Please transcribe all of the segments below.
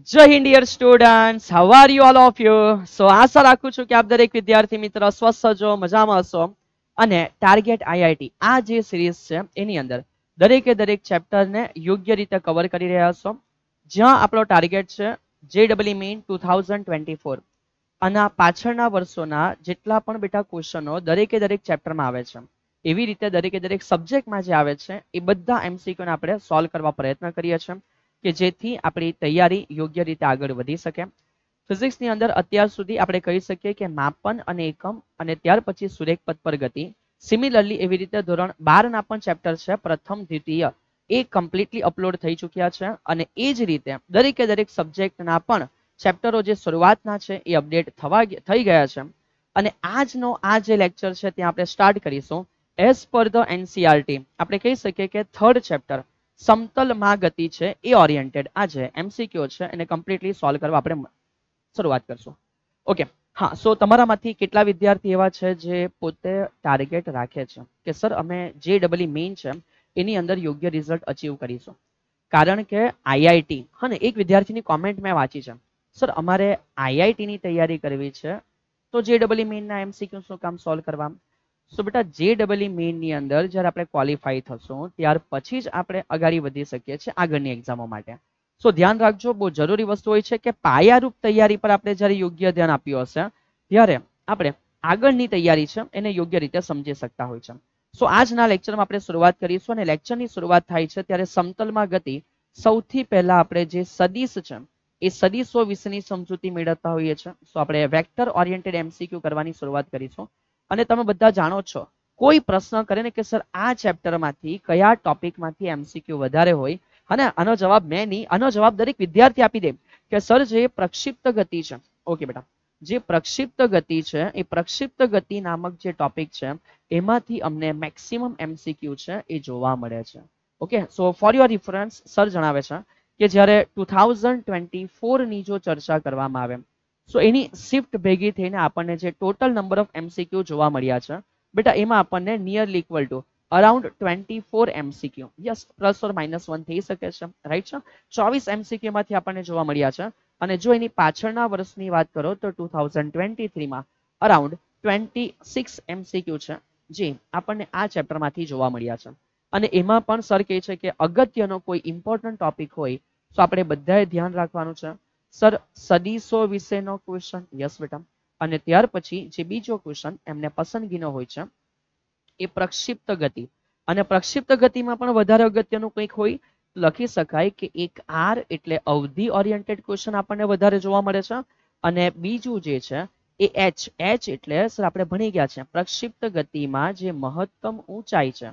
જય Hind dear students how are you all of you so આશા રાખું છું કે આપ દરેક વિદ્યાર્થી મિત્ર સ્વસ્થ છો મજામાં હશો અને ટાર્ગેટ આઈઆઈટી આ જે સિરીઝ છે એની અંદર દરેકે દરેક ચેપ્ટરને યોગ્ય રીતે કવર કરી રહ્યા છો જ્યાં આપણો ટાર્ગેટ છે જે ડબલી મીન ટુ થાઉઝન્ડ ટ્વેન્ટી ફોર અને પાછળના વર્ષોના જેટલા પણ બેટા ક્વેશ્ચનો દરેકે દરેક ચેપ્ટરમાં આવે છે એવી રીતે દરેકે દરેક સબ્જેક્ટમાં જે આવે છે એ બધા એમસીક્યુને આપણે સોલ્વ કરવા પ્રયત્ન કરીએ છીએ કે જેથી આપણી તૈયારી યોગ્ય રીતે આગળ વધી શકે ફિઝિક્સની અંદર અત્યાર સુધી આપણે કહી શકીએ કે માપન અને એકમ અને ત્યાર પછી સુરેખ પદ પર ગતિ સિમિલરલી એવી રીતે ધોરણ બાર ના પણ ચેપ્ટર છે પ્રથમ દ્વિતીય એ કમ્પ્લીટલી અપલોડ થઈ ચૂક્યા છે અને એ જ રીતે દરેકે દરેક સબ્જેક્ટના પણ ચેપ્ટરો જે શરૂઆતના છે એ અપડેટ થવા થઈ ગયા છે અને આજનો આ જે લેક્ચર છે ત્યાં આપણે સ્ટાર્ટ કરીશું એઝ પર ધ એનસીઆરટી આપણે કહી શકીએ કે થર્ડ ચેપ્ટર સમતલમાં ગતિ છે એ ઓરિએન્ટેડ આ જે એમસીક્યુ છે એને કમ્પ્લીટલી સોલ્વ કરવા આપણે શરૂઆત કરશું ઓકે હા સો તમારામાંથી કેટલા વિદ્યાર્થી એવા છે જે પોતે ટાર્ગેટ રાખે છે કે સર અમે જે ડબલી મેઇન છે એની અંદર યોગ્ય રિઝલ્ટ અચીવ કરીશું કારણ કે આઈઆઈટી હા ને એક વિદ્યાર્થીની કોમેન્ટ મેં વાંચી છે સર અમારે આઈઆઈટીની તૈયારી કરવી છે તો જે ડબલી મેઇનના એમસીક્યુ શું કામ સોલ્વ કરવા સો બેટા જે ડબલઈ e e ની અંદર જ્યારે આપણે ક્વોલિફાય થશું ત્યાર પછી જ આપણે આગળ વધી શકીએ છીએ આગળની એક્ઝામો માટે સો ધ્યાન રાખજો બહુ જરૂરી વસ્તુ હોય છે કે પાયારૂપ તૈયારી પર આપણે જ્યારે યોગ્ય ધ્યાન આપ્યું હશે ત્યારે આપણે આગળની તૈયારી છે એને યોગ્ય રીતે સમજી શકતા હોય છે સો આજના લેક્ચરમાં આપણે શરૂઆત કરીશું અને લેક્ચરની શરૂઆત થાય છે ત્યારે સમતલમાં ગતિ સૌથી પહેલા આપણે જે સદિશ છે એ સદિશો વિશેની સમજૂતી મેળવતા હોઈએ છીએ સો આપણે વેક્ટર ઓરિએન્ટેડ એમસીક્યુ કરવાની શરૂઆત કરીશું અને તમે બધા જાણો છો કોઈ પ્રશ્ન કરે ને કે સર આ ચેપ્ટરમાંથી કયા ટોપિકમાંથી એમસીક્યુ વધારે હોય અને આનો જવાબ મેં નહીં આનો જવાબ દરેક વિદ્યાર્થી આપી દે કે સર જે પ્રક્ષિપ્ત ગતિ છે ઓકે બેટા જે પ્રક્ષિપ્ત ગતિ છે એ પ્રક્ષિપ્ત ગતિ નામક જે ટોપિક છે એમાંથી અમને મેક્સિમમ એમસીક્યુ છે એ જોવા મળે છે okay so for your reference sir જણાવે છે કે જ્યારે ટુ 2024 ની જો ચર્ચા કરવામાં આવે સો એની શિફ્ટ ભેગી થઈને આપણને જે ટોટલ નંબર ઓફ એમસીક્યુ જોવા મળ્યા છે બેટા એમાં આપણને nearly equal to around twenty four MCQ yes plus or minus one થઈ શકે છે રાઈટ છે ચોવીસ એમસીક્યુમાંથી આપણને જોવા મળ્યા છે અને જો એની પાછળના વર્ષની વાત કરો તો ટુ થાઉઝન્ડ ટ્વેન્ટી થ્રીમાં અરાઉન્ડ ટ્વેન્ટી સિક્સ એમસીક્યુ છે જે આપણને આ ચેપ્ટરમાંથી જોવા મળ્યા છે અને એમાં પણ સર કહે છે કે અગત્યનો કોઈ ઇમ્પોર્ટન્ટ ટોપિક હોય તો આપણે બધાએ ધ્યાન રાખવાનું છે સર સદીશો વિશેનો ક્વેશ્ચન યસ બેટા અને ત્યાર પછી જે બીજો ક્વેશ્ચન એમને પસંદગીનો હોય છે એ પ્રક્ષિપ્ત ગતિ અને પ્રક્ષિપ્ત ગતિમાં પણ વધારે અગત્યનું કંઈક હોય લખી શકાય કે એક આર એટલે અવધિ ઓરિએન્ટેડ ક્વેશ્ચન આપણને વધારે જોવા મળે છે અને બીજું જે છે એ એચ એચ એટલે સર આપણે ભણી ગયા છે પ્રક્ષિપ્ત ગતિમાં જે મહત્તમ ઊંચાઈ છે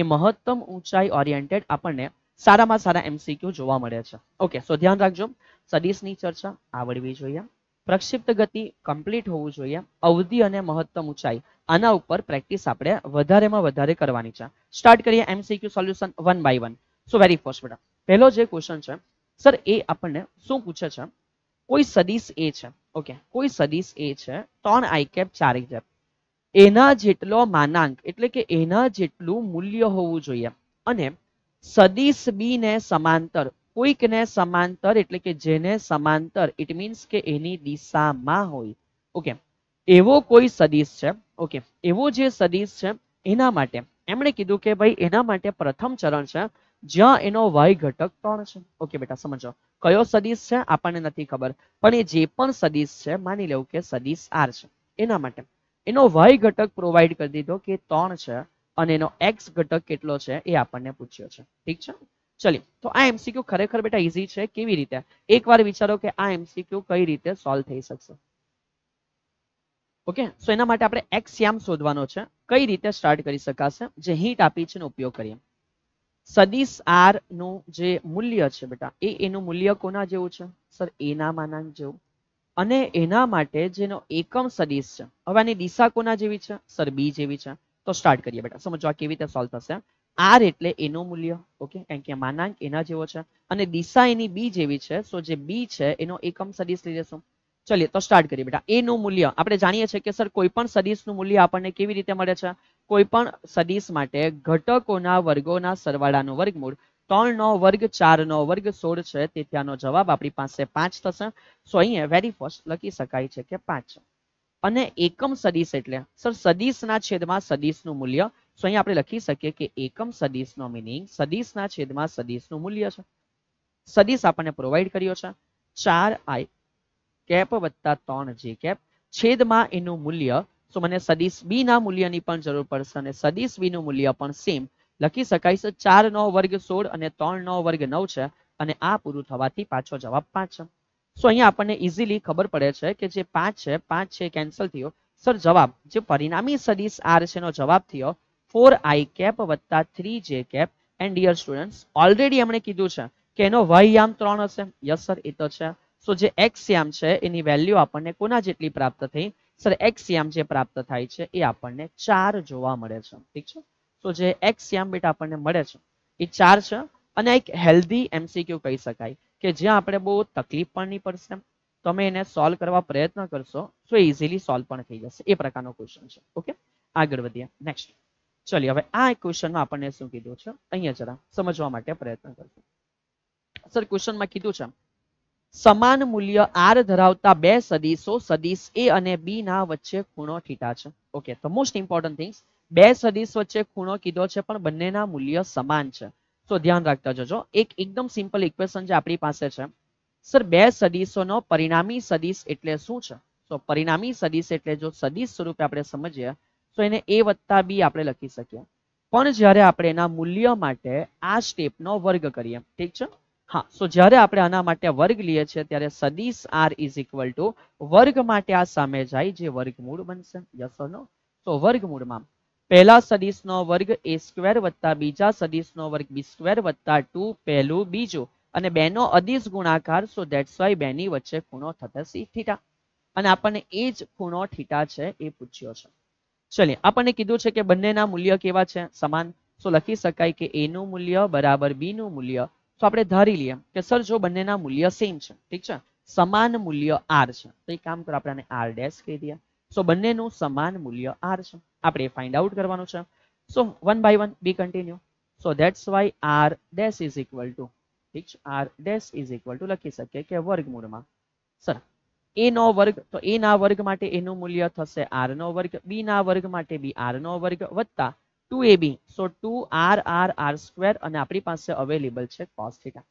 એ મહત્તમ ઊંચાઈ ઓરિએન્ટેડ આપણને સારામાં સારા એમસીક્યુ જોવા મળે છે ઓકે સો ધ્યાન રાખજો સદીશની ચર્ચા આવડવી જોઈએ પ્રક્ષિપ્ત ગતિ કમ્પ્લીટ હોવું જોઈએ અવધિ અને મહત્તમ ઊંચાઈ આના ઉપર પ્રેક્ટિસ આપણે વધારેમાં વધારે કરવાની છે સ્ટાર્ટ કરીએ MCQ solution one by one so very first બેટા પહેલો જે ક્વેશ્ચન છે સર એ આપણને શું પૂછે છે કોઈ સદિશ એ છે ઓકે કોઈ સદિશ એ છે ત્રણ આઈ કેપ ચાર આઈ કેપ એના જેટલો માનાંક એટલે કે એના જેટલું મૂલ્ય હોવું જોઈએ અને સદિશ બી ને સમાંતર કોઈકને સમાંતર એટલે કે જેને સમાંતર ઇટ મીન્સ કે એની દિશામાં હોય ઓકે એવો કોઈ સદિશ છે ઓકે એવો જે સદીસ છે એના માટે એમણે કીધું કે ભાઈ એના માટે પ્રથમ ચરણ છે જ્યાં એનો વાય ઘટક ત્રણ છે ઓકે બેટા સમજો કયો સદિશ છે આપણને નથી ખબર પણ એ જે પણ સદિશ છે માની લેવું કે સદિશ આર છે એના માટે એનો વાય ઘટક પ્રોવાઈડ કરી દીધો કે ત્રણ છે અને એનો એક્સ ઘટક કેટલો છે એ આપણને પૂછ્યો છે ઠીક છે ચલી તો આ એમસીક્યુ ખરેખર બેટા ઈઝી છે કેવી રીતે એકવાર વિચારો કે આ એમસીક્યુ કઈ રીતે સોલ્વ થઈ શકશે ઓકે સો એના માટે આપણે એક્સ યામ શોધવાનો છે કઈ રીતે સ્ટાર્ટ કરી શકાશે જે હિટ આપી છે એનો ઉપયોગ કરીએ સદીશ આર નું જે મૂલ્ય છે બેટા એ એનું મૂલ્ય કોના જેવું છે સર એના માનાંક જેવું અને એના માટે જેનો એકમ સદીશ છે હવે આની દિશા કોના જેવી છે સર બી જેવી છે તો સ્ટાર્ટ કરીએ બેટા સમજો આ કેવી રીતે સોલ્વ થશે આર એટલે એનું મૂલ્ય ઓકે કારણ કે માનાંક એના જેવો છે અને દિશા એની બી જેવી છે સો જે બી છે એનો એકમ સદિશ લઈ જશું ચલીએ તો સ્ટાર્ટ કરીએ બેટા એ નું મૂલ્ય આપણે જાણીએ છીએ કે સર કોઈ પણ સદિશનું મૂલ્ય આપણને કેવી રીતે મળે છે કોઈ પણ સદિશ માટે ઘટકોના વર્ગોના સરવાળાનો વર્ગમૂળ ત્રણ નો વર્ગ ચાર નો વર્ગ સોળ છે તેથી આનો જવાબ આપણી પાસે પાંચ થશે સો અહીંયા વેરી ફર્સ્ટ લખી શકાય છે કે પાંચ છે અને એકમ સદીશ એટલે સર સદીશના છેદમાં સદીશનું મૂલ્ય સો અહીંયા આપણે લખી શકીએ કે એકમ સદીશનો મિનિંગ સદીશના છેદમાં સદીશનું મૂલ્ય છે સદીશ આપણને પ્રોવાઈડ કર્યો છે ચાર આઈ કેપ વત્તા ત્રણ જે કેપ છેદમાં એનું મૂલ્ય સો મને સદીશ બી ના મૂલ્યની પણ જરૂર પડશે અને સદિશ બી નું મૂલ્ય પણ સેમ લખી શકાય છે ચાર નો વર્ગ સોળ અને ત્રણ નો વર્ગ નવ છે અને આ પૂરું થવાથી પાછો જવાબ પાંચ છે સો અહીંયા આપણને ઇઝીલી ખબર પડે છે કે જે પાંચ છે પાંચ છે કેન્સલ થયો સર જવાબ જે પરિણામી સદિશ આર છે નો જવાબ થયો ફોર આઈ કેપ વત્તા three J cap and dear students already એમણે કીધું છે કે એનો વય આમ ત્રણ હશે યસ સર એ તો છે સો જે એક્સ યામ છે એની વેલ્યુ આપણને કોના જેટલી પ્રાપ્ત થઈ સર એક્સ યામ જે પ્રાપ્ત થાય છે એ આપણને ચાર જોવા મળે છે ઠીક છે સો જે એક્સ યામ બેટા આપણને મળે છે એ ચાર છે અને એક હેલ્ધી એમસીક્યુ કહી શકાય કે જ્યાં આપણે બહુ તકલીફ પણ નહીં પડશે તમે એને સોલ્વ કરવા પ્રયત્ન કરશો તો ઇઝીલી સોલ્વ પણ થઈ જશે એ પ્રકારનો ક્વેશ્ચન છે ઓકે આગળ વધીએ નેક્સ્ટ ચલિએ હવે આ ક્વેશ્ચનમાં આપણને શું કીધું છે અહીંયા જરા સમજવા માટે પ્રયત્ન કરશો સર ક્વેશ્ચનમાં કીધું છે સમાન મૂલ્ય આર ધરાવતા બે સદીશો સદીશ એ અને બી ના વચ્ચે ખૂણો થીટા છે ઓકે તો મોસ્ટ ઇમ્પોર્ટન્ટ થિંગ્સ બે સદીશ વચ્ચે ખૂણો કીધો છે પણ બંનેના મૂલ્ય સમાન છે તો ધ્યાન રાખતા જજો એક એકદમ સિમ્પલ ઇક્વેશન જે આપણી પાસે છે સર બે સદીશોનો પરિણામી સદીશ એટલે શું છે તો પરિણામી સદીશ એટલે જો સદીશ સ્વરૂપે આપણે સમજીએ તો એને a વત્તા b આપણે લખી શકીએ પણ જ્યારે આપણે એના મૂલ્ય માટે આ સ્ટેપનો વર્ગ કરીએ ઠીક છે હા સો જ્યારે આપણે આના માટે વર્ગ લઈએ છીએ ત્યારે સદીશ આર ઇઝ ઇક્વલ ટુ વર્ગ માટે આ સામે જાય જે વર્ગમૂળ બનશે યસ ઓર નો તો વર્ગમૂળમાં પહેલા સદિશનો વર્ગ એ સ્ક્વેર વત્તા બીજા સદિશનો વર્ગ બી સ્ક્વેર વત્તા ટુ પહેલું બીજું અને બેનો અદિશ ગુણાકાર સો ધેટ્સ વાય બેની વચ્ચે ખૂણો થશે સી થીટા અને આપણને એ જ ખૂણો થીટા છે એ પૂછ્યો છે ચલીએ આપણને કીધું છે કે બંનેના મૂલ્ય કેવા છે સમાન સો લખી શકાય કે એ નું મૂલ્ય બરાબર બી નું મૂલ્ય તો આપણે ધારી લઈએ કે સર જો બંનેના મૂલ્ય સેમ છે ઠીક છે સમાન મૂલ્ય આર છે તો એ કામ કરો આપણે આર ડેશ કહી દઈએ સો બંનેનું સમાન મૂલ્ય આર છે આપણે ફાઇન્ડ આઉટ કરવાનું છે so one by one be continue so that's why R dash is equal to ઠીક છે R dash is equal to લખી શકીએ કે વર્ગમૂળમાં સર એ નો વર્ગ તો એ ના વર્ગ માટે એનું મૂલ્ય થશે આર નો વર્ગ બી ના વર્ગ માટે બી આર નો વર્ગ વત્તા two A B so two R R R square અને આપણી પાસે અવેલેબલ છે કોસ થીટા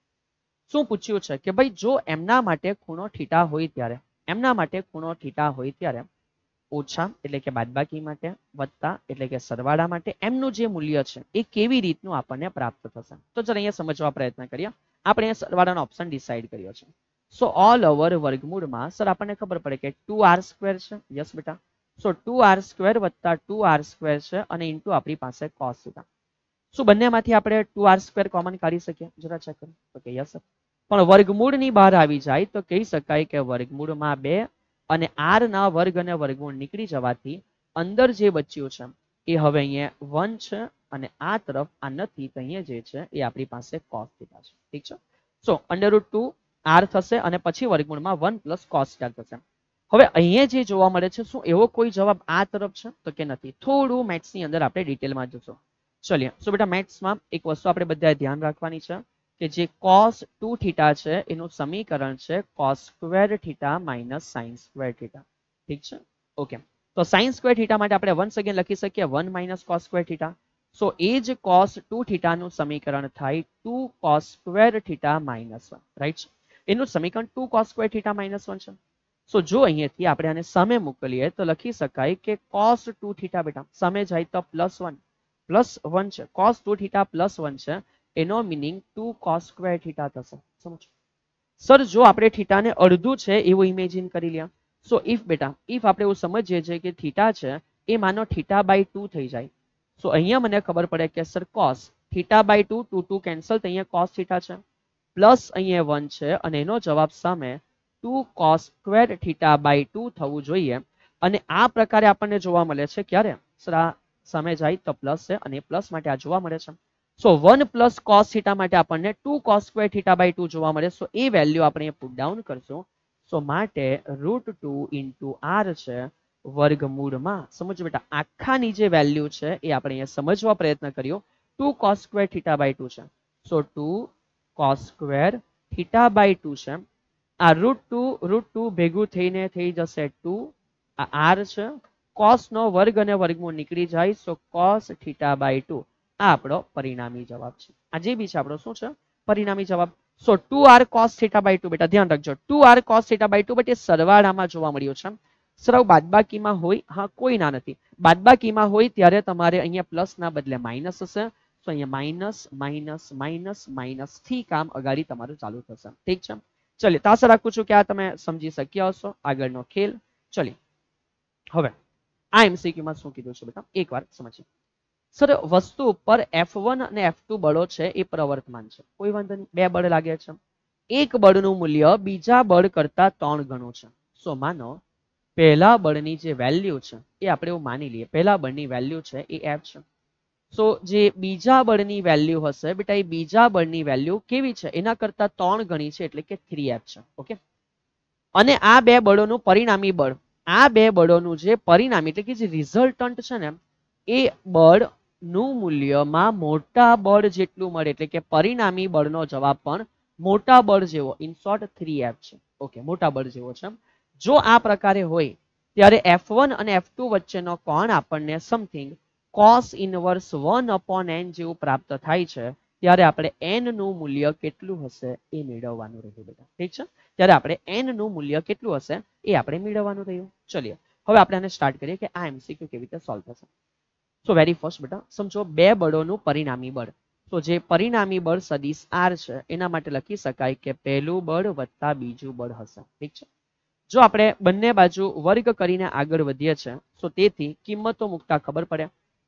શું પૂછ્યું છે કે ભાઈ જો એમના માટે ખૂણો થીટા હોય ત્યારે એમના માટે ખૂણો થીટા હોય ત્યારે ઓછા એટલે કે બાદબાકી માટે વત્તા એટલે કે સરવાળા માટે એમનું જે મૂલ્ય છે એ કેવી રીતનું આપણને પ્રાપ્ત થશે તો ચાલો અહીંયા સમજવા પ્રયત્ન કરીએ આપણે અહીંયા સરવાળાનો ઓપ્શન ડિસાઈડ કર્યો છે સો ઓલ ઓવર વર્ગમૂળમાં સર આપણને ખબર પડે કે ટુ આર સ્ક્વેર છે યસ બેટા સો ટુ આર સ્ક્વેર વત્તા ટુ આર સ્ક્વેર છે અને ઇન્ટુ આપણી પાસે કોસ સુધા શું બંનેમાંથી આપણે ટુ આર સ્ક્વેર કોમન કાઢી શકીએ જરા ચેક કરો તો કે યસ પણ વર્ગમૂળની બહાર આવી જાય તો કહી શકાય કે વર્ગમૂળમાં બે અને આર ના વર્ગ અને વર્ગગુણ નીકળી જવાથી અંદર જે બચ્યું છે એ હવે અહીંયા વન છે અને આ તરફ આ નથી તો અહીંયા જે છે એ આપણી પાસે cos થીટા છે ઠીક છે સો અંડરરૂટ ટુ આર થશે અને પછી વર્ગમૂળમાં વન પ્લસ cos થીટા થશે હવે અહીંયા જે જોવા મળે છે શું એવો કોઈ જવાબ આ તરફ છે તો કે નથી થોડું મેથ્સની અંદર આપણે ડિટેલમાં જોશું ચલીએ સો બેટા મેથ્સમાં એક વસ્તુ આપણે બધાએ ધ્યાન રાખવાની છે કે જે cos 2 થીટા છે એનું સમીકરણ છે cos square theta minus sin square theta ઠીક છે ઓકે તો sin સ્ક્વેર થીટા માટે આપણે વન્સ અગેન લખી શકીએ 1 minus cos square theta so એ જ cos 2 થીટા નું સમીકરણ થાય 2 cos square theta minus 1 right એનું સમીકરણ 2 cos સ્ક્વેર થીટા માઇનસ 1 છે સો જો અહીંયાથી આપણે આને સામે મોકલીએ તો લખી શકાય કે cos 2 થીટા બેટા સામે જાય તો પ્લસ 1 પ્લસ 1 છે cos 2 થીટા પ્લસ 1 છે એનો meaning two cos square theta થશે સમજો સર જો આપણે થીટાને અડધું છે એવું ઇમેજિન કરી લ્યા સો ઇફ બેટા ઇફ આપણે એવું સમજીએ છીએ કે થીટા છે એ માનો થીટા બાય ટુ થઈ જાય સો અહીંયા મને ખબર પડે કે sir cos theta by two two two cancel તો અહીંયા કોસ થીટા છે પ્લસ અહીંયા વન છે અને એનો જવાબ સામે two cos square theta by two થવું જોઈએ અને આ પ્રકારે આપણને જોવા મળે છે ક્યારે સર આ સામે જાય તો પ્લસ છે અને પ્લસ માટે આ જોવા મળે છે so one plus cos theta માટે આપણને two cos square theta by two જોવા મળે સો એ વેલ્યુ આપણે પુટ ડાઉન કરશું સો માટે રૂટ ટુ ઇન્ટુ આર છે વર્ગમૂળમાં સમજો બેટા આખાની જે વેલ્યુ છે એ આપણે અહીંયા સમજવા પ્રયત્ન કર્યો two cos square theta by two છે so two cos square theta by two છે આ રૂટ ટુ રૂટ ટુ ભેગું થઈને થઈ જશે ટુ આ આર છે કોસનો વર્ગ અને વર્ગમૂળ નીકળી જાય so cos theta by two આ આપણો પરિણામી જવાબ છે આ જે બી છે આપણો શું છે પરિણામી જવાબ so two R cos theta by two બેટા ધ્યાન રાખજો two R cos theta by two but એ સરવાળામાં જોવા મળ્યો છે સરવ બાદબાકીમાં હોય હા કોઈ ના નથી બાદબાકીમાં હોય ત્યારે તમારે અહીંયા પ્લસ ના બદલે માઇનસ હશે સો અહીંયા માઇનસ માઇનસ માઇનસ માઇનસ થી કામ અગાડી તમારું ચાલુ થશે ઠીક છે ચલિએ તો આશા રાખું છું કે આ તમે સમજી શક્યા હશો આગળનો ખેલ ચલિએ હવે આ એમસીક્યુમાં શું કીધું છે બેટા એકવાર સમજીએ સર વસ્તુ ઉપર F1 અને F2 બળો છે એ પ્રવર્તમાન છે કોઈ વાંધો નહીં બે બળ લાગે છે એક બળનું મૂલ્ય બીજા બળ કરતા ત્રણ ગણું છે સો માનો પહેલા બળની જે વેલ્યુ છે એ આપણે એવું માની લઈએ પહેલા બળની વેલ્યુ છે એ F છે સો જે બીજા બળની વેલ્યુ હશે બેટા એ બીજા બળની વેલ્યુ કેવી છે એના કરતા ત્રણ ગણી છે એટલે કે થ્રી 3F છે ઓકે અને આ બે બળોનું પરિણામી બળ આ બે બળોનું જે પરિણામી એટલે કે જે રિઝલ્ટન્ટ છે ને એ બળ નું મૂલ્યમાં મોટા બળ જેટલું મળે એટલે કે પરિણામી બળનો જવાબ પણ મોટા બળ જેવો ઇન શોર્ટ થ્રી એફ છે ઓકે મોટા બળ જેવો છે જો આ પ્રકારે હોય ત્યારે એફ વન અને એફ ટુ વચ્ચેનો કોણ આપણને something cos inverse one upon N જેવું પ્રાપ્ત થાય છે ત્યારે આપણે એન નું મૂલ્ય કેટલું હશે એ મેળવવાનું રહ્યું બેટા ઠીક છે ત્યારે આપણે એન નું મૂલ્ય કેટલું હશે એ આપણે મેળવવાનું રહ્યું ચલિયે હવે આપણે આને સ્ટાર્ટ કરીએ કે આ એમસીક્યુ કેવી રીતે સોલ્વ થશે સો વેરી ફર્સ્ટ બેટા સમજો બે બળોનું પરિણામી બળ તો જે પરિણામી બળ સદિશ આર છે એના માટે લખી શકાય કે પહેલું બળ વત્તા બીજું બળ હશે ઠીક છે જો આપણે બંને બાજુ વર્ગ કરીને આગળ વધીએ છે તો તેથી કિંમતો મૂકતા ખબર પડે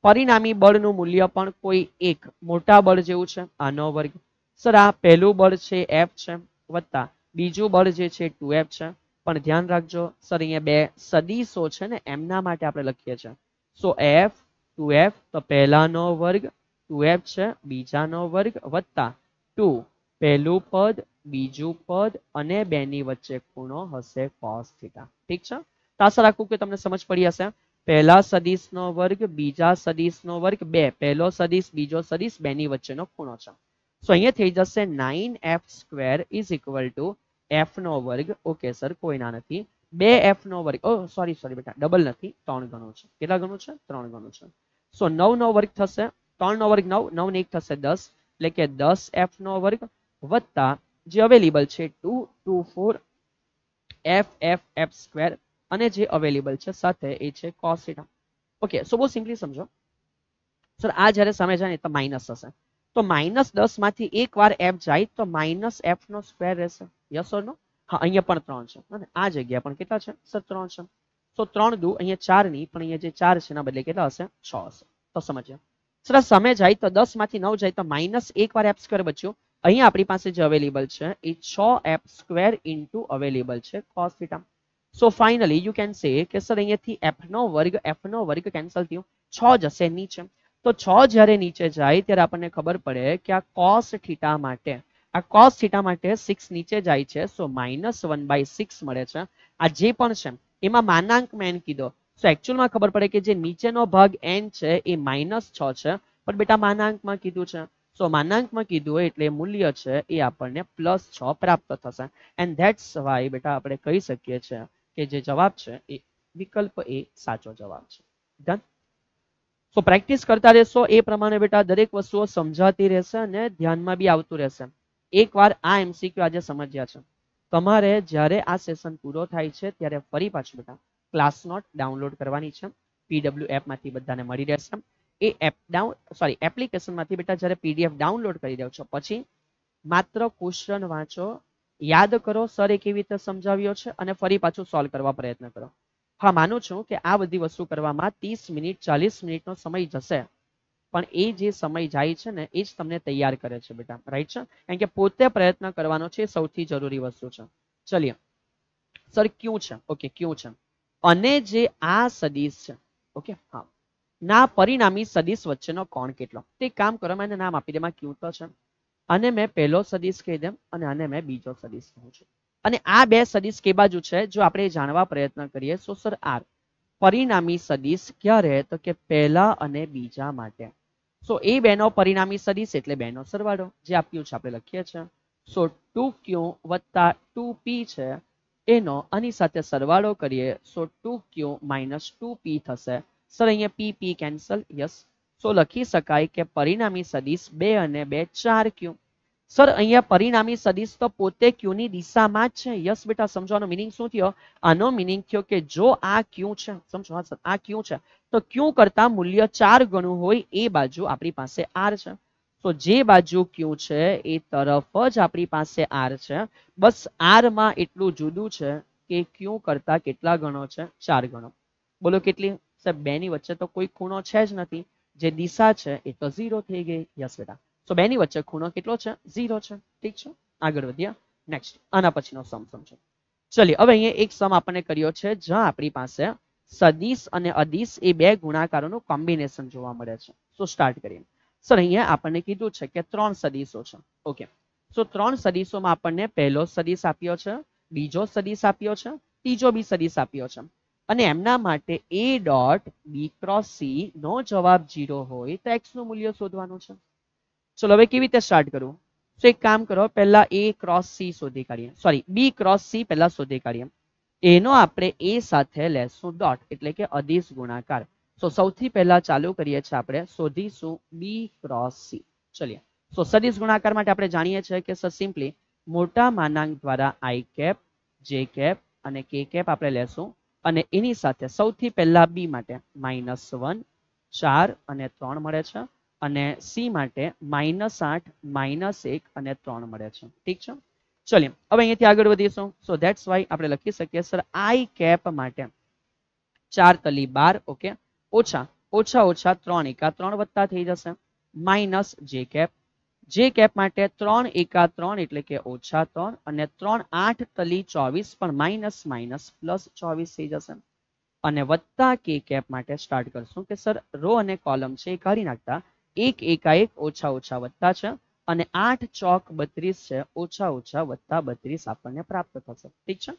પરિણામી બળનું મૂલ્ય પણ કોઈ એક મોટા બળ જેવું છે આનો વર્ગ સર આ પહેલું બળ છે એફ છે વત્તા બીજું બળ જે છે ટુ એફ છે પણ ધ્યાન રાખજો સર અહીંયા બે સદીશો છે ને એમના માટે આપણે લખીએ છીએ સો એફ ટુ એફ તો પહેલાનો વર્ગ ટુ એફ છે બીજાનો વર્ગ વત્તા ટુ પહેલું પદ બીજું પદ અને બેની વચ્ચે ખૂણો હશે કોસ થીટા ઠીક છે તો આશા રાખું કે તમને સમજ પડી હશે પહેલા સદીશનો વર્ગ બીજા સદીશનો વર્ગ બે પહેલો સદીશ બીજો સદીશ બેની વચ્ચેનો ખૂણો છે સો અહીંયા થઈ જશે nine F square is equal to F નો વર્ગ ઓકે સર કોઈના નથી 2f નો વર્ગ ઓ સોરી સોરી બેટા ડબલ નથી 3 ગણો છે કેટલા ગણો છે 3 ગણો છે સો 9 9 વર્ગ થશે 3 નો વર્ગ 9 9 ને 1 થશે 10 એટલે કે 10f નો વર્ગ વત્તા જે अवेलेबल છે 2 2 4 f f f સ્ક્વેર અને જે अवेलेबल છે સાથે એ છે કોસ ઇટા ઓકે સો બસ सिंपली સમજો સર આ જ્યારે સામે જાય ને તો માઈનસ થશે તો -10 માંથી એકવાર f જાય તો -f નો સ્ક્વેર રહેશે યસ ઓર નો અહીંયા પણ ત્રણ છે આ જગ્યા પણ કેટલા છે સર ત્રણ છે તો ત્રણ દુ અહીંયા ચાર ની પણ અહીંયા જે ચાર છે એના બદલે કેટલા હશે છ હશે તો સમજ્યા સરસ સમય જાય તો દસ માંથી નવ જાય તો માઇનસ એક વાર એપ સ્ક્વેર બચ્યું અહીંયા આપણી પાસે જે અવેલેબલ છે એ છ એપ સ્કવેર ઇન્ટુ અવેલેબલ છે cos theta so finally you can say કે સર અહીંયાથી એફ નો વર્ગ એફ નો વર્ગ કેન્સલ થયું છ જશે નીચે તો છ જ્યારે નીચે જાય ત્યારે આપણને ખબર પડે કે આ કોસ થીટા માટે આ કોસ થીટા માટે સિક્સ નીચે જાય છે so minus one by six મળે છે આ જે પણ છે એમાં માનાંક મેન કીધો સો એકચ્યુઅલમાં ખબર પડે કે જે નીચેનો ભાગ એન છે એ માઇનસ છ છે પણ બેટા માનાંકમાં કીધું છે સો માનાંકમાં કીધું એટલે મૂલ્ય છે એ આપણને પ્લસ છ પ્રાપ્ત થશે એન્ડ ધેટ્સ વાય બેટા આપણે કહી શકીએ છીએ કે જે જવાબ છે એ વિકલ્પ એ સાચો જવાબ છે ડન સો પ્રેક્ટિસ કરતા રહેશો એ પ્રમાણે બેટા દરેક વસ્તુઓ સમજાતી રહેશે અને ધ્યાનમાં બી આવતું રહેશે એકવાર આ એમસીક્યુ આજે સમજ્યા છે તમારે જ્યારે આ સેશન પૂરો થાય છે ત્યારે ફરી પાછું બધા ક્લાસ નોટ ડાઉનલોડ કરવાની છે પીડબ્લ્યુ એપમાંથી બધાને મળી રહેશે એ એપ ડાઉન સોરી એપ્લિકેશનમાંથી બેટા જ્યારે પીડીએફ ડાઉનલોડ કરી દો છો પછી માત્ર ક્વેશ્ચન વાંચો યાદ કરો સર એ કેવી રીતે સમજાવ્યો છે અને ફરી પાછું સોલ્વ કરવા પ્રયત્ન કરો હા માનું છું કે આ બધી વસ્તુ કરવામાં ત્રીસ મિનિટ ચાલીસ મિનિટનો સમય જશે પણ એ જે સમય જાય છે ને એ જ તમને તૈયાર કરે છે બેટા રાઈટ છે કારણ કે પોતે પ્રયત્ન કરવાનો છે સૌથી જરૂરી વસ્તુ છે ચલીએ સર ક્યું છે ઓકે ક્યું છે અને જે આ સદીશ છે ઓકે હા ના પરિણામી સદીશ વચ્ચેનો કોણ કેટલો તે કામ કરો મેં નામ આપી દેમાં ક્યું તો છે અને મેં પહેલો સદીશ કહી દેમ અને આને મેં બીજો સદીશ કહું છું અને આ બે સદીશ કે બાજુ છે જો આપણે જાણવા પ્રયત્ન કરીએ સો સર આર પરિણામી સદીશ ક્યારે તો કે પહેલા અને બીજા માટે સો એ બેનો પરિણામી સદિશ એટલે બેનો સરવાળો જે આપ્યું છે આપણે લખીએ છીએ સો ટુ ક્યુ વત્તા ટુ પી છે એનો આની સાથે સરવાળો કરીએ so two Q minus two P થશે સર અહીંયા પી પી કેન્સલ યસ સો લખી શકાય કે પરિણામી સદીશ બે અને બે ચાર ક્યુ સર અહીંયા પરિણામી સદિશ તો પોતે ક્યુ દિશામાં છે યસ બેટા સમજવાનો મિનિંગ શું થયો આનો મિનિંગ થયો કે જો આ ક્યુ છે સમજો સર આ ક્યુ છે તો ક્યુ કરતા મૂલ્ય ચાર ગણું હોય એ બાજુ આપણી પાસે આર છે તો જે બાજુ ક્યુ છે એ તરફ જ આપણી પાસે આર છે બસ આર માં એટલું જુદું છે કે ક્યુ કરતા કેટલા ગણો છે ચાર ગણો બોલો કેટલી સાહેબ બે ની વચ્ચે તો કોઈ ખૂણો છે જ નથી જે દિશા છે એ તો ઝીરો થઈ ગઈ યસ બેટા સો બેની વચ્ચે ખૂણો કેટલો છે ઝીરો છે ઠીક છે આગળ વધ્યા નેક્સ્ટ આના પછીનો સમ સમજો ચલિએ હવે અહીંયા એક સમ આપણને કર્યો છે જ્યાં આપણી પાસે સદીશ અને અદિશ એ બે ગુણાકારોનું કોમ્બિનેશન જોવા મળે છે સો સ્ટાર્ટ કરીએ સર અહીંયા આપણને કીધું છે કે ત્રણ સદીશો છે ઓકે સો ત્રણ સદીશોમાં આપણને પહેલો સદિશ આપ્યો છે બીજો સદિશ આપ્યો છે ત્રીજો બી સદિશ આપ્યો છે અને એમના માટે A dot B cross C નો જવાબ જીરો હોય તો એક્સ નું મૂલ્ય શોધવાનું છે ચલો હવે કેવી રીતે સ્ટાર્ટ કરું તો એક કામ કરો પહેલા એ ક્રોસ સી શોધી કાઢીએ સોરી બી ક્રોસ સી પહેલા શોધી કાઢીએ એનો આપણે એ સાથે લેશું ડોટ એટલે કે અધિશ ગુણાકાર સો સૌથી પહેલા ચાલુ કરીએ છીએ આપણે શોધીશું બી ક્રોસ સી ચલીએ સો સદિશ ગુણાકાર માટે આપણે જાણીએ છીએ કે સર સિમ્પલી મોટા માનાંક દ્વારા આઈ કેપ જે કેપ અને કે કેપ આપણે લેશું અને એની સાથે સૌથી પહેલા બી માટે માઇનસ વન ચાર અને ત્રણ મળે છે અને સી માટે માઇનસ આઠ માઇનસ એક અને ત્રણ મળે છે ઠીક છે ચલીએ હવે અહીંયાથી આગળ વધીશું સો ધેટ્સ વાય આપણે લખી શકીએ સર આઈ કેપ માટે ચાર તલી બાર ઓકે ઓછા ઓછા ઓછા ત્રણ એકા ત્રણ વત્તા થઈ જશે માઇનસ જે કેપ જે કેપ માટે ત્રણ એકા ત્રણ એટલે કે ઓછા ત્રણ અને ત્રણ આઠ તલી ચોવીસ પણ માઇનસ માઇનસ પ્લસ ચોવીસ થઈ જશે અને વધતા કે કેપ માટે સ્ટાર્ટ કરશું કે સર રો અને કોલમ છે એ કાઢી નાખતા એક એકાએક ઓછા ઓછા વધતા છે અને આઠ ચોક બત્રીસ છે ઓછા ઓછા વધતા બત્રીસ આપણને પ્રાપ્ત થશે ઠીક છે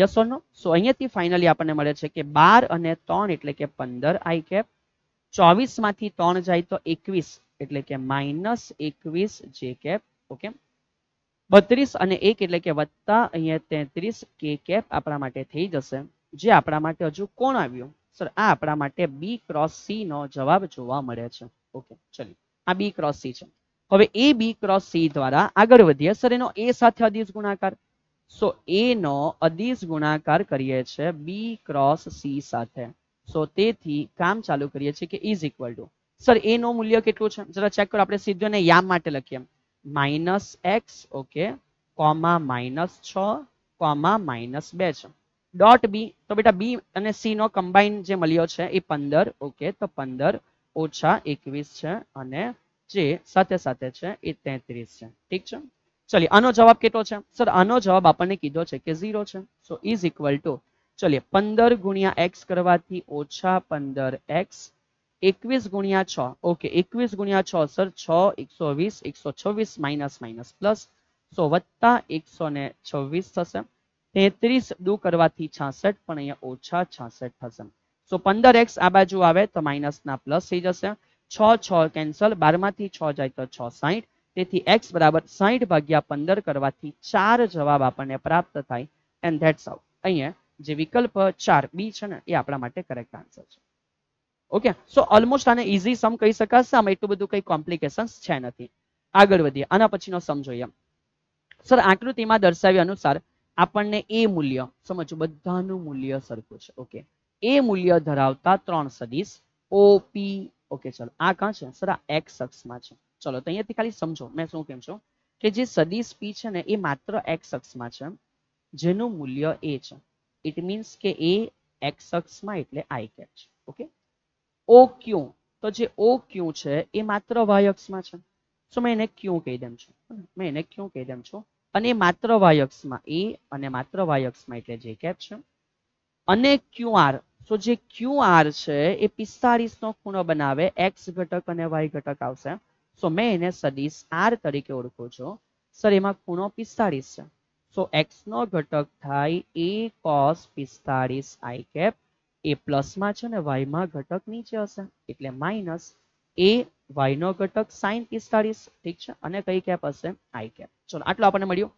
યસ ઓર નો સો અહીંયાથી ફાઇનલી આપણને મળે છે કે બાર અને ત્રણ એટલે કે પંદર આઈ કેપ ચોવીસ માંથી ત્રણ જાય તો એકવીસ એટલે કે માઇનસ એકવીસ જે કેપ ઓકે બત્રીસ અને એક એટલે કે વત્તા અહીંયા તેત્રીસ કે કેપ આપણા માટે થઈ જશે જે આપણા માટે હજુ કોણ આવ્યું સર આ આપણા માટે બી ક્રોસ સી નો જવાબ જોવા મળે છે ઓકે ચલી આ બી ક્રોસ સી છે હવે એ બી ક્રોસ સી દ્વારા આગળ વધીએ સર એનો એ સાથે અદિશ ગુણાકાર સો એ નો અદિશ ગુણાકાર કરીએ છે બી ક્રોસ સી સાથે સો તેથી કામ ચાલુ કરીએ છીએ કે is equal to sir A નું મૂલ્ય કેટલું છે જરા ચેક કરો આપણે સીધો ને યામ માટે લખીએ minus X okay comma minus છ કોમા માઇનસ બે છે ડોટ બી તો બેટા બી અને સી નો કમ્બાઈન જે મળ્યો છે એ પંદર ઓકે તો પંદર ઓછા 21 6 અને જે સત્ય સત્ય છે એ 33 છે ઠીક છે ચાલિ આનો જવાબ કેતો છે સર આનો જવાબ આપણે કીધો છે કે 0 છે સો ઇઝ ઇક્વલ ટુ ચાલિ 15 ગુણ્યા x કરવાથી -15x 21 ગુણ્યા 6 ઓકે 21 ગુણ્યા 6 sir 6 120 126 minus minus plus so + 126 થશે 33 दू કરવાથી 66 પણ અહીંયા -66 થશે સો પંદર એક્સ આ બાજુ આવે તો માઇનસના પ્લસ થઈ જશે છ છ કેન્સલ બારમાંથી છ જાય તો છ સાહીઠ તેથી એક્સ બરાબર સાહીઠ ભાગ્યા પંદર કરવાથી ચાર જવાબ આપણને પ્રાપ્ત થાય એન્ડ ધેટ્સ આઉટ અહીંયા જે વિકલ્પ ચાર બી છે ને એ આપણા માટે કરેક્ટ આન્સર છે ઓકે સો ઓલમોસ્ટ આને ઇઝી સમ કહી શકાશે આમાં એટલું બધું કંઈ કોમ્પ્લિકેશન્સ છે નથી આગળ વધીએ આના પછીનો સમ જોઈએ સર આકૃતિમાં દર્શાવ્યા અનુસાર આપણને એ મૂલ્ય સમજો બધાનું મૂલ્ય સરખું છે ઓકે એ મૂલ્ય ધરાવતા ત્રણ સદિશ ઓપી ઓકે ચલો આ કાં છે સર આ એક્સ અક્ષમાં છે ચલો તો અહીંયાથી ખાલી સમજો મેં શું કેમ છું કે જે સદિશ પી છે ને એ માત્ર એક્સ અક્ષમાં છે જેનું મૂલ્ય એ છે ઇટ મીન્સ કે એ એક્સ અક્ષમાં એટલે આઈ કેપ છે ઓકે ઓ ક્યુ તો જે ઓ ક્યુ છે એ માત્ર વાય અક્ષમાં છે સો મેં એને ક્યુ કહી દેમ છું મેં એને ક્યુ કહી દેમ છું અને માત્ર વાય અક્ષમાં એ અને માત્ર વાય અક્ષમાં એટલે જે કેપ છે અને ક્યુ આર સો જે ક્યુ આર છે એ પિસ્તાળીસનો ખૂણો બનાવે એક્સ ઘટક અને વાય ઘટક આવશે સો મેં એને સદીસ આર તરીકે ઓળખું છું સર એમાં ખૂણો પિસ્તાળીસ છે સો એક્સ નો ઘટક થાય એ કોસ પિસ્તાળીસ આઈ કેપ એ પ્લસમાં છે ને વાયમાં ઘટક નીચે હશે એટલે માઇનસ એ વાય નો ઘટક સાઇન પિસ્તાળીસ ઠીક છે અને કઈ કેપ હશે આઈ કેપ ચલો આટલું આપણને મળ્યું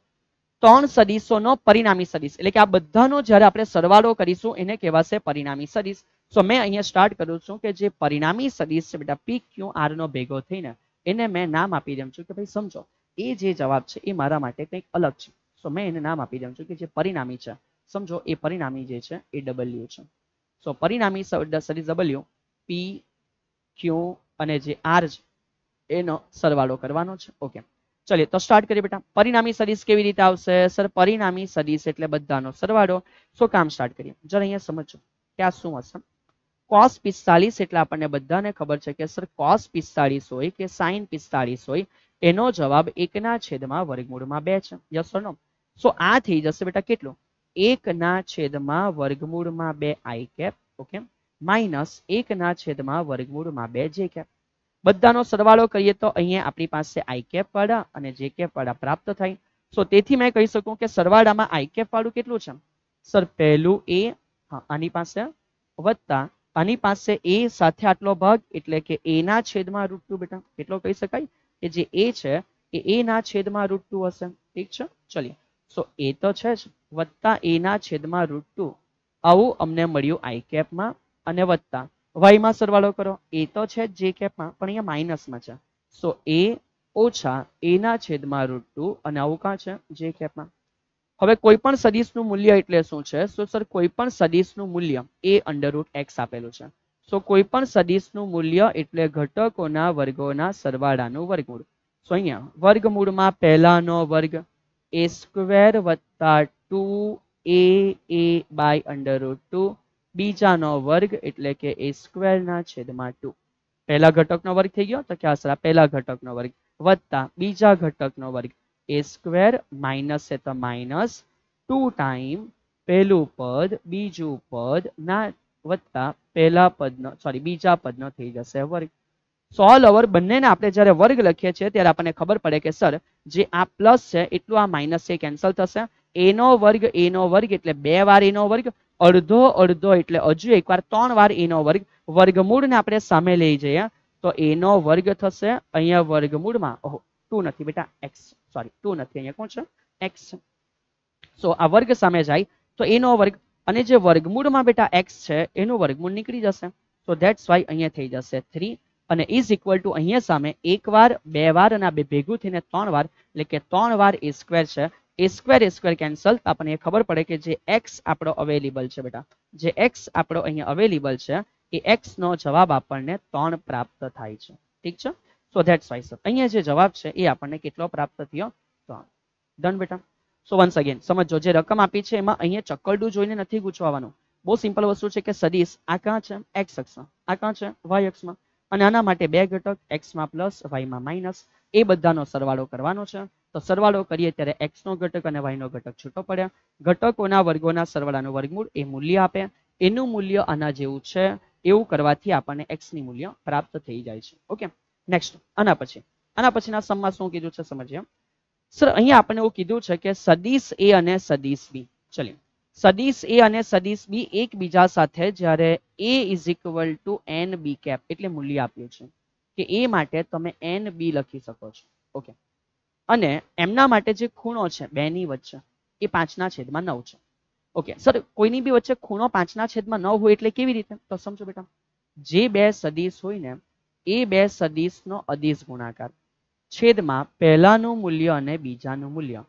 ત્રણ સદીશોનો પરિણામી સદીશ એટલે કે આ બધાનો જ્યારે આપણે સરવાળો કરીશું એને કહેવાશે પરિણામી સદીશ સો મેં અહીંયા સ્ટાર્ટ કરું છું કે જે પરિણામી સદીશ છે બેટા પી ક્યુ આર નો ભેગો થઈને એને મેં નામ આપી દઉં છું કે ભાઈ સમજો એ જે જવાબ છે એ મારા માટે કંઈક અલગ છે સો મેં એને નામ આપી દઉં છું કે જે પરિણામી છે સમજો એ પરિણામી જે છે એ ડબલ્યુ છે સો પરિણામી સદીશ ડબલ્યુ પી ક્યુ અને જે આર છે એનો સરવાળો કરવાનો છે ઓકે ચલીએ તો સ્ટાર્ટ કરીએ બેટા પરિણામી સદીસ કેવી રીતે આવશે સર પરિણામી સદીશ એટલે બધાનો સરવાળો સો કામ સ્ટાર્ટ કરીએ જરા અહીંયા સમજો કે આ શું હશે કોસ પિસ્તાલીસ એટલે આપણને બધાને ખબર છે કે સર કોસ પિસ્તાલીસ હોય કે સાઈન પિસ્તાલીસ હોય એનો જવાબ એકના છેદમાં વર્ગમૂળમાં બે છે યસ ઓર નો સો આ થઈ જશે બેટા કેટલું એકના છેદમાં વર્ગમૂળમાં બે આઈ કેપ ઓકે માઇનસ એકના છેદમાં વર્ગમૂળમાં બે જે કેપ બધાનો સરવાળો કરીએ તો અહીંયા આપણી પાસે આઈ કેપ વાળા અને જે કેપ વાળા પ્રાપ્ત થાય સો તેથી મેં કહી શકું કે સરવાળામાં આઈ કેપ વાળું કેટલું છે સર પહેલું એ આની પાસે વત્તા આની પાસે એ સાથે આટલો ભાગ એટલે કે એના છેદમાં રૂટ ટુ બેટા કેટલો કહી શકાય કે જે એ છે એ એના છેદમાં રૂટ ટુ હશે ઠીક છે ચલીએ સો એ તો છે જ વત્તા એના છેદમાં રૂટ ટુ આવું અમને મળ્યું આઈ કેપમાં અને વત્તા વાયમાં સરવાળો કરો એ તો છે જે કેપમાં પણ અહીંયા માઇનસમાં છે સો એ ઓછા એના છેદમાં રૂટ ટુ અને આવું કાં છે જે કેપમાં હવે કોઈ પણ સદીશનું મૂલ્ય એટલે શું છે સો સર કોઈ પણ સદીશનું મૂલ્ય એ અંડર એક્સ આપેલું છે સો કોઈ પણ સદીશનું મૂલ્ય એટલે ઘટકોના વર્ગોના સરવાળાનું વર્ગમૂળ સો અહીંયા વર્ગમૂળમાં પહેલાનો વર્ગ એ સ્ક્વેર વત્તા two A A by under two બીજાનો વર્ગ એટલે કે એ સ્ક્વેર ના છેદમાં ટુ પહેલા ઘટકનો વર્ગ થઈ ગયો તો કે આશરા પહેલા ઘટકનો વર્ગ વત્તા બીજા ઘટકનો વર્ગ એ સ્ક્વેર માઇનસ છે તો માઇનસ ટુ ટાઈમ પહેલું પદ બીજું પદ ના વત્તા પહેલા પદનો સોરી બીજા પદનો થઈ જશે વર્ગ સોલ ઓવર બંનેને આપણે જ્યારે વર્ગ લખીએ છીએ ત્યારે આપણને ખબર પડે કે સર જે આ પ્લસ છે એટલું આ માઇનસ છે કેન્સલ થશે એનો વર્ગ એનો વર્ગ એટલે બે વાર એનો વર્ગ અડધો અડધો એટલે હજુ એકવાર ત્રણ વાર એનો વર્ગ વર્ગમૂળને આપણે સામે લઈ જઈએ તો એનો વર્ગ થશે અહીંયા વર્ગમૂળમાં ઓહો ટુ નથી બેટા એક્સ સોરી ટુ નથી અહીંયા કોણ છે એક્સ સો આ વર્ગ સામે જાય તો એનો વર્ગ અને જે વર્ગમૂળમાં બેટા એક્સ છે એનું વર્ગમૂળ નીકળી જશે સો ધેટ્સ વાય અહીંયા થઈ જશે થ્રી અને ઇઝ ઇક્વલ ટુ અહીંયા સામે એક વાર બે વાર અને આ બે ભેગું થઈને ત્રણ વાર એટલે કે ત્રણ વાર એ સ્ક્વેર છે A square A square cancel તો આપણને ખબર પડે કે જે એક્સ આપણો અવેલેબલ છે બેટા જે એક્સ આપણો અહીંયા અવેલેબલ છે એ એક્સ નો જવાબ આપણને ત્રણ પ્રાપ્ત થાય છે ઠીક છે સો ધેટ્સ વાય સર અહીંયા જે જવાબ છે એ આપણને કેટલો પ્રાપ્ત થયો ત્રણ ડન બેટા સો વન્સ અગેન સમજો જે રકમ આપી છે એમાં અહીંયા ચક્કરડું જોઈને નથી ગૂંચવાનું બહુ સિમ્પલ વસ્તુ છે કે સદીશ આ કાં છે એક્સ અક્ષમાં આ કાં છે વાય અક્ષમાં અને આના માટે બે ઘટક એક્સમાં પ્લસ વાયમાં માઇનસ એ બધાનો સરવાળો કરવાનો છે તો સરવાળો કરીએ ત્યારે એક્સ નો ઘટક અને વાય નો ઘટક છૂટો પડ્યા ઘટકોના વર્ગોના સરવાળાનું વર્ગમૂળ એ મૂલ્ય આપે એનું મૂલ્ય આના જેવું છે એવું કરવાથી આપણને એક્સ ની મૂલ્ય પ્રાપ્ત થઈ જાય છે ઓકે નેક્સ્ટ આના પછી આના પછીના સમમાં શું કીધું છે સમજીએ સર અહીંયા આપણે એવું કીધું છે કે સદીશ એ અને સદીશ બી ચલીએ સદીશ એ અને સદીશ બી એકબીજા સાથે જ્યારે A is equal to N B cap એટલે મૂલ્ય આપ્યું છે કે એ માટે તમે એન બી લખી શકો છો ઓકે અને એમના માટે જે ખૂણો છે બેની વચ્ચે એ પાંચના છેદમાં નવ છે ઓકે સર કોઈની બી વચ્ચે ખૂણો પાંચના છેદમાં નવ હોય એટલે કેવી રીતે તો સમજો બેટા જે બે સદીશ હોય ને એ બે સદીશનો અદિશ ગુણાકાર છેદમાં પહેલાનું મૂલ્ય અને બીજાનું મૂલ્ય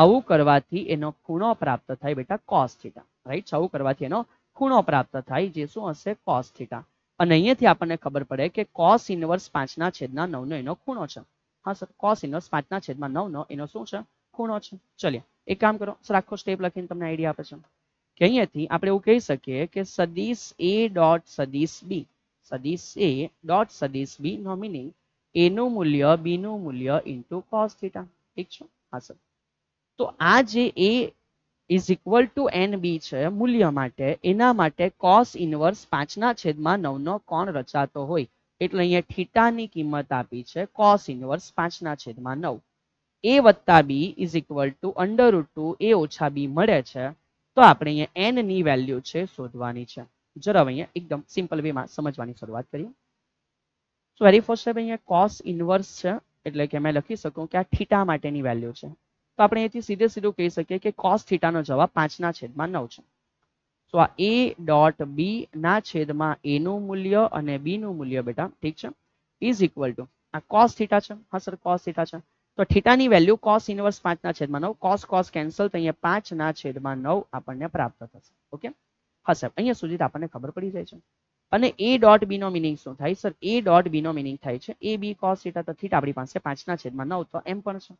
આવું કરવાથી એનો ખૂણો પ્રાપ્ત થાય બેટા cos થીટા રાઈટ આવું કરવાથી એનો ખૂણો પ્રાપ્ત થાય જે શું હશે cos થીટા અને અહીંયાથી આપણને ખબર પડે કે cos ઇનવર્સ પાંચના છેદના નવનો એનો ખૂણો છે હા સર કોસ ઇનવર્સ પાંચના છેદમાં નો એનો શું છે ખૂણો છે ચલિએ એક કામ કરો સર આખો સ્ટેપ લખીને તમને આઈડિયા આપે છે કે અહીંયાથી આપણે એવું કહી શકીએ કે સદીશ એ ડોટ સદીશ બી સદીશ એ ડોટ સદીશ બી નો મિનિંગ એનું મૂલ્ય બીનું મૂલ્ય ઇન્ટુ કોસ થીટા ઠીક છે હા સર તો આ જે A is equal to N બી છે મૂલ્ય માટે એના માટે કોસ ઇનવર્સ પાંચના છેદમાં નવનો કોણ રચાતો હોય એટલે અહીંયા થીટાની કિંમત આપી છે કોસ ઇનવર્સ પાંચના છેદમાં નવ એ વત્તા B is equal to under two A ઓછા બી મળે છે તો આપણે અહીંયા એનની વેલ્યુ છે શોધવાની છે જરા અહીંયા એકદમ સિમ્પલ વેમાં સમજવાની શરૂઆત કરીએ સો વેરી ફર્સ્ટ અહીંયા કોસ ઇનવર્સ છે એટલે કે મેં લખી શકું કે આ થીટા માટેની વેલ્યુ છે તો આપણે અહીંથી સીધે સીધું કહી શકીએ કે કોસ થીટાનો જવાબ પાંચના છેદમાં નવ છે તો આ એ ડોટ બી ના છેદમાં એનું મૂલ્ય અને બીનું મૂલ્ય બેટા ઠીક છે ઇઝ ઇક્વલ ટુ આ કોસ થીટા છે હા સર કોસ થીટા છે તો થીટાની વેલ્યુ કોસ ઇનવર્સ પાંચના છેદમાં નવ કોસ કોસ કેન્સલ તો અહીંયા પાંચના છેદમાં નવ આપણને પ્રાપ્ત થશે ઓકે હા સાહેબ અહીંયા સુધી આપણને ખબર પડી જાય છે અને એ ડોટ બી નો મિનિંગ શું થાય સર એ ડોટ બી નો મિનિંગ થાય છે એ બી કોસ થીટા તો થીટા આપણી પાસે પાંચના છેદમાં નવ તો એમ પણ છે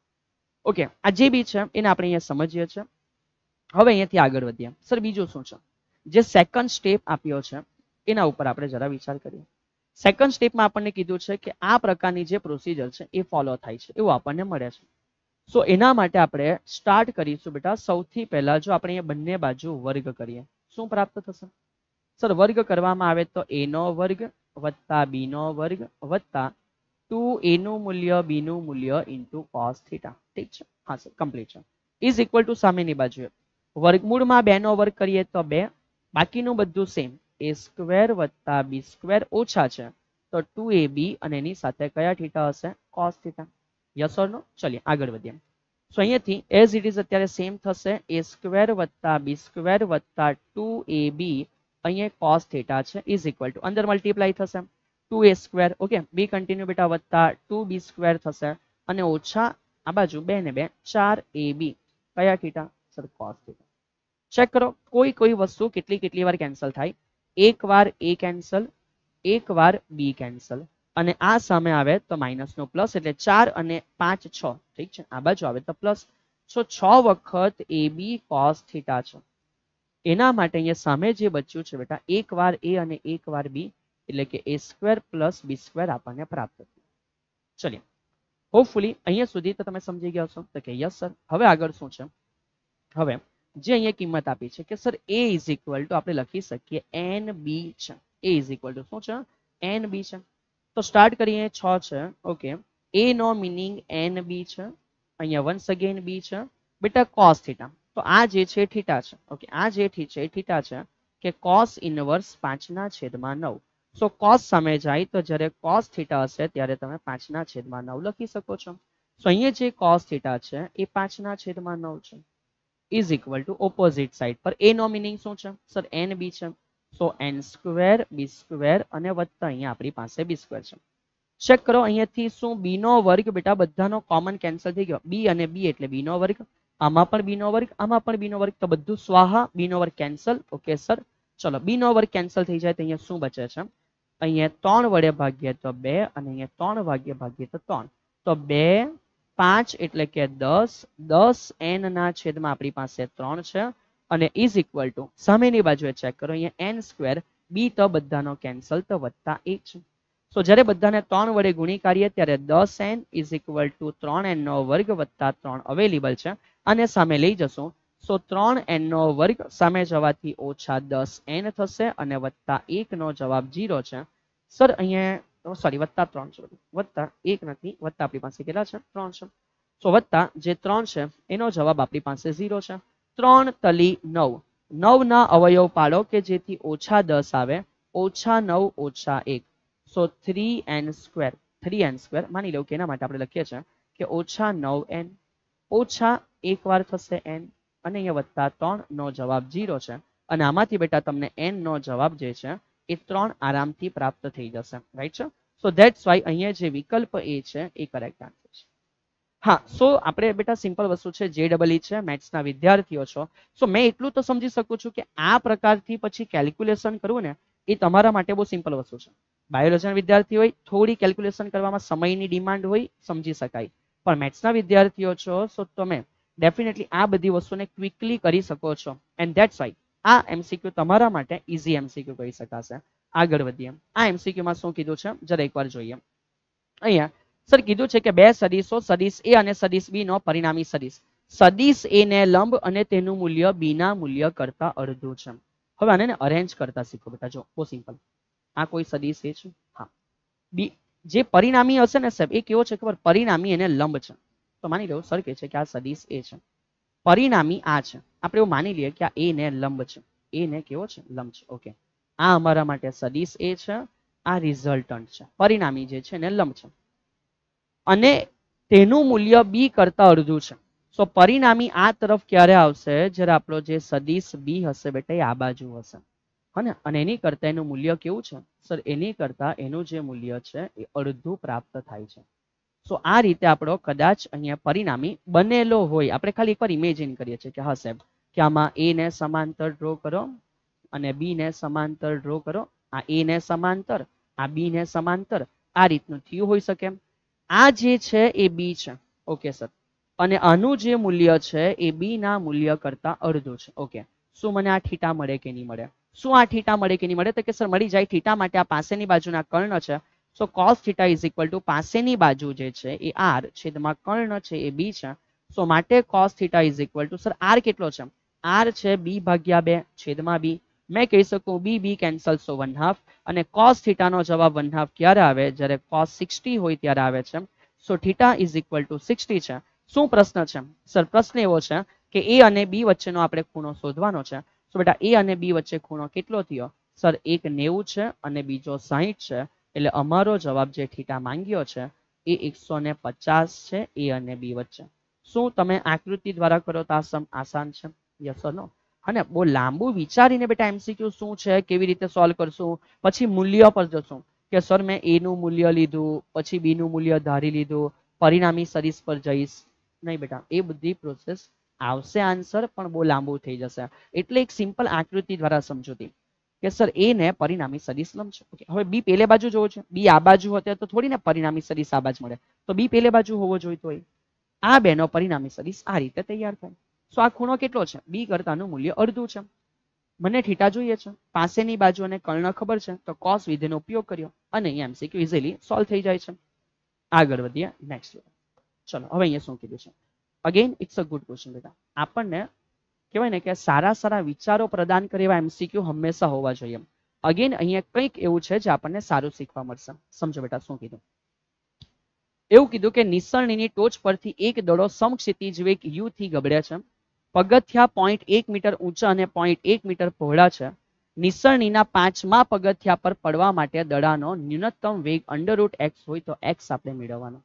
ઓકે આ જે બી છે એને આપણે અહીંયા સમજીએ છીએ હવે અહીંયાથી આગળ વધીએ સર બીજું શું છે જે સેકન્ડ સ્ટેપ આપ્યો છે એના ઉપર આપણે જરા વિચાર કરીએ સેકન્ડ સ્ટેપમાં આપણને કીધું છે કે આ પ્રકારની જે પ્રોસિજર છે એ ફોલો થાય છે એવું આપણને મળે છે સો એના માટે આપણે સ્ટાર્ટ કરીશું બેટા સૌથી પહેલા જો આપણે બંને બાજુ વર્ગ કરીએ શું પ્રાપ્ત થશે સર વર્ગ કરવામાં આવે તો એ નો વર્ગ વત્તા બી નો વર્ગ વત્તા ટુ એનું મૂલ્ય બીનું મૂલ્ય ઇન્ટુ કોસ થીટા ઠીક છે હા સર કમ્પ્લીટ છે ઇઝ ઇક્વલ ટુ સામેની બાજુએ વર્ગમૂળમાં બેનો વર્ગ કરીએ તો બે બાકીનું બધું સેમ એ સ્ક્વેર વત્તા બી સ્ક્વેર ઓછા છે તો ટુ એ બી અને એની સાથે કયા થીટા હશે cos theta yes or no ચલીએ આગળ વધીએ સો અહીંયાથી એઝ ઇટ ઇઝ અત્યારે સેમ થશે એ સ્ક્વેર વત્તા બી સ્ક્વેર વત્તા ટુ એ બી અહીંયા કોસ થીટા છે ઇઝ ઇક્વલ ટુ અંદર મલ્ટીપ્લાય થશે two A square okay B continue બેટા વત્તા ટુ બી સ્ક્વેર થશે અને ઓછા આ બાજુ બે ને બે ચાર એ બી કયા theta sir cos theta check કરો કોઈ કોઈ વસ્તુ કેટલી કેટલી વાર કેન્સલ થાય એક વાર એ કેન્સલ એક વાર બી કેન્સલ અને આ સામે આવે તો માઇનસ નો પ્લસ એટલે ચાર અને પાંચ છ ઠીક છે આ બાજુ આવે તો પ્લસ સો છ વખત એ બી કોસ થીટા છે એના માટે અહીંયા સામે જે બચ્યું છે બેટા એક વાર એ અને એક વાર બી એટલે કે a square plus b square આપણને પ્રાપ્ત થયું ચલીએ હોપફુલી અહીંયા સુધી તો તમે સમજી ગયા છો તો કે યસ સર હવે આગળ શું છે હવે જે અહીંયા કિંમત આપી છે કે sir a is equal to આપણે લખી શકીએ એન બી છે એ ઇઝ ઇક્વલ ટુ શું છે એન બી છે તો સ્ટાર્ટ કરીએ છ છે ઓકે એ નો મિનિંગ એન બી છે અહીંયા વન્સ અગેન બી છે બેટા કોસ થીટા તો આ જે છે થીટા છે ઓકે આ જે ઠી છે થીટા છે કે કોસ ઇનવર્સ પાંચના છેદમાં નવ સો કોસ સામે જાય તો જ્યારે કોસ થીટા હશે ત્યારે તમે પાંચના છેદમાં નવ લખી શકો છો સો અહીંયા જે કોસ થીટા છે એ પાંચના છેદમાં નવ છે = ऑपोजिट साइड पर a नो मीनिंग सो छे सर n b छे सो n² b² અને + અહીંયા આપણી પાસે b² છે ચેક કરો અહીંથી શું b નો વર્ગ બેટા બધાનો કોમન કેન્સલ થઈ ગયો b અને b એટલે b નો વર્ગ આમાં પણ b નો વર્ગ આમાં પણ b નો વર્ગ તો બધું સ્વાહા b નો વર્ગ કેન્સલ ઓકે સર ચલો b નો વર્ગ કેન્સલ થઈ જાય તો અહીંયા શું બચે છે અહીંયા 3 વડે ભાગ્યા તો 2 અને અહીંયા 3 ભાગ્યા ભાગ્યા તો 3 તો 2 પાંચ એટલે કે દસ દસ એન ના છેદમાં આપણી પાસે ત્રણ છે અને ઇઝ ઇક્વલ ટુ સામેની બાજુએ ચેક કરો અહીંયા એન સ્ક્વેર બી તો બધાનો કેન્સલ તો વત્તા એક છે સો જ્યારે બધાને ત્રણ વડે ગુણી કરીએ ત્યારે દસ એન ઇઝ ઇક્વલ ટુ ત્રણ એન નો વર્ગ વત્તા ત્રણ અવેલેબલ છે અને સામે લઈ જશું સો ત્રણ એન નો વર્ગ સામે જવાથી ઓછા દસ એન થશે અને વત્તા એક નો જવાબ જીરો છે સર અહીંયા સોરી વત્તા ત્રણસો વત્તા એક નથી વત્તા આપણી પાસે કેટલા છે ત્રણસો સો વત્તા જે ત્રણ છે એનો જવાબ આપણી પાસે ઝીરો છે ત્રણ તલી નવ નવના અવયવ પાડો કે જેથી ઓછા દસ આવે ઓછા નવ ઓછા એક so three n square three n square માની લઉં કે એના માટે આપણે લખીએ છીએ કે ઓછા નવ એન ઓછા એક વાર થશે એન અને અહીંયા વત્તા ત્રણ નો જવાબ ઝીરો છે અને આમાંથી બેટા તમને એન નો જવાબ જે છે એ ત્રણ આરામથી પ્રાપ્ત થઈ જશે રાઈટ છે સો ધેટ્સ વાય અહીંયા જે વિકલ્પ એ છે એ કરેક્ટ આન્સર છે હા સો આપણે બેટા સિમ્પલ વસ્તુ છે જે ડબલ e e છે મેથ્સના વિદ્યાર્થીઓ છો સો મેં એટલું તો સમજી શકું છું કે આ પ્રકારથી પછી કેલ્ક્યુલેશન કરવું ને એ તમારા માટે બહુ સિમ્પલ વસ્તુ છે બાયોલોજીના વિદ્યાર્થી હોય થોડી કેલ્ક્યુલેશન કરવામાં સમયની ડિમાન્ડ હોય સમજી શકાય પણ મેથ્સના વિદ્યાર્થીઓ છો સો તમે ડેફિનેટલી આ બધી વસ્તુને ક્વિકલી કરી શકો છો એન્ડ ધેટ્સ વાય આ એમસીક્યુ તમારા માટે ઈઝી એમસીક્યુ કહી શકાશે આગળ વધીએ આ એમસીક્યુ માં શું કીધું છે જરા એકવાર જોઈએ અહીંયા સર કીધું છે કે બે સદીશો સદીશ એ અને સદીશ બી નો પરિણામી સદીશ સદીશ એ ને લંબ અને તેનું મૂલ્ય બી ના મૂલ્ય કરતા અડધું છે હવે આને અરેન્જ કરતા શીખો બેટા જો બહુ સિમ્પલ આ કોઈ સદીશ એ છે હા બી જે પરિણામી હશે ને સાહેબ એ કેવો છે ખબર પરિણામી એને લંબ છે તો માની લો સર કે છે કે આ સદીશ એ છે પરિણામી આ છે આપણે એવું માની લઈએ કે આ એ ને લંબ છે એ ને કેવો છે લંબ છે ઓકે આ અમારા માટે સદિશ એ છે આ રિઝલ્ટન્ટ છે પરિણામી જે છે એને લંબ છે અને તેનું મૂલ્ય બી કરતા અડધું છે સો પરિણામી આ તરફ ક્યારે આવશે જ્યારે આપણો જે સદિશ બી હશે બેટા એ આ બાજુ હશે હને અને એની કરતા એનું મૂલ્ય કેવું છે સર એની કરતા એનું જે મૂલ્ય છે એ અડધું પ્રાપ્ત થાય છે સો આ રીતે આપણો કદાચ અહીંયા પરિણામી બનેલો હોય આપણે ખાલી એકવાર ઇમેજિન કરીએ છીએ કે હા સાહેબ કે આમાં એ ને સમાંતર ડ્રો કરો અને બી ને સમાંતર ડ્રો કરો આ એ ને સમાંતર આ બી ને સમાંતર આ રીતનું થયું હોઈ શકે આ જે છે એ બી છે ઓકે સર અને આનું જે મૂલ્ય છે એ બી ના મૂલ્ય કરતા અડધું છે ઓકે શું મને આ થીટા મળે કે નહીં મળે શું આ થીટા મળે કે નહીં મળે તો કે સર મળી જાય ઠીટા માટે આ પાસેની બાજુના કર્ણ છે so cos theta is equal to પાસેની બાજુ જે છે એ આર છેદમાં કર્ણ છે એ બી છે સો માટે cos theta is equal to sir r કેટલો છે આર છે બી ભાગ્યા બે છેદમાં બી મેં કહી શકું b b cancel so one half અને કોસ થીટાનો જવાબ વન હાફ ક્યારે આવે જ્યારે કોસ સિક્સટી હોય ત્યારે આવે છે so theta is equal to sixty છે શું પ્રશ્ન છે સર પ્રશ્ન એવો છે કે એ અને બી વચ્ચેનો આપણે ખૂણો શોધવાનો છે સો બેટા એ અને બી વચ્ચે ખૂણો કેટલો થયો સર એક નેવું છે અને બીજો સાહીઠ છે એટલે અમારો જવાબ જે થીટા માંગ્યો છે એ એકસો ને પચાસ છે એ અને બી વચ્ચે શું તમે આકૃતિ દ્વારા કરો તો આ સમ આસાન છે યસ ઓર નો અને બહુ લાંબુ વિચારીને બેટા એમસીક્યુ શું છે કેવી રીતે સોલ્વ કરશું પછી મૂલ્ય પર જશું કે સર મેં એ નું મૂલ્ય લીધું પછી બી નું મૂલ્ય ધારી લીધું પરિણામી સરીસ પર જઈશ નહીં બેટા એ બધી પ્રોસેસ આવશે આન્સર પણ બહુ લાંબુ થઈ જશે એટલે એક સિમ્પલ આકૃતિ દ્વારા સમજૂતી કે સર એ ને પરિણામી સરીસ લંબ છે હવે બી પેલે બાજુ જોવો છે બી આ બાજુ હતો તો થોડી ને પરિણામી સરીસ આ બાજુ મળે તો બી પેલે બાજુ હોવો જોઈતો હોય આ બેનો પરિણામી સરીસ આ રીતે તૈયાર થાય સો આ ખૂણો કેટલો છે બી કરતાનું મૂલ્ય અડધું છે મને થીટા જોઈએ છે પાસેની બાજુ અને કર્ણ ખબર છે તો કોસ વિધેયનો ઉપયોગ કર્યો અને અહીંયા એમસીક્યુ ઇઝીલી સોલ્વ થઈ જાય છે આગળ વધીએ નેક્સ્ટ ચલો હવે અહીંયા શું કીધું છે again it's a good question બેટા આપણને કહેવાય ને કે સારા સારા વિચારો પ્રદાન કરે એવા એમસીક્યુ હંમેશા હોવા જોઈએ અગેન અહીંયા કંઈક એવું છે જે આપણને સારું શીખવા મળશે સમજો બેટા શું કીધું એવું કીધું કે નિસરણીની ટોચ પરથી એક દડો સમક્ષિતિજ વેગ યુ થી ગબડ્યા છે પગથિયા પોઈન્ટ એક મીટર ઊંચા અને પોઈન્ટ એક મીટર પહોળા છે નિસરણીના પાંચમા પગથિયા પર પડવા માટે દડાનો ન્યૂનતમ વેગ અંડર રૂટ એક્સ હોય તો એક્સ આપણે મેળવવાનો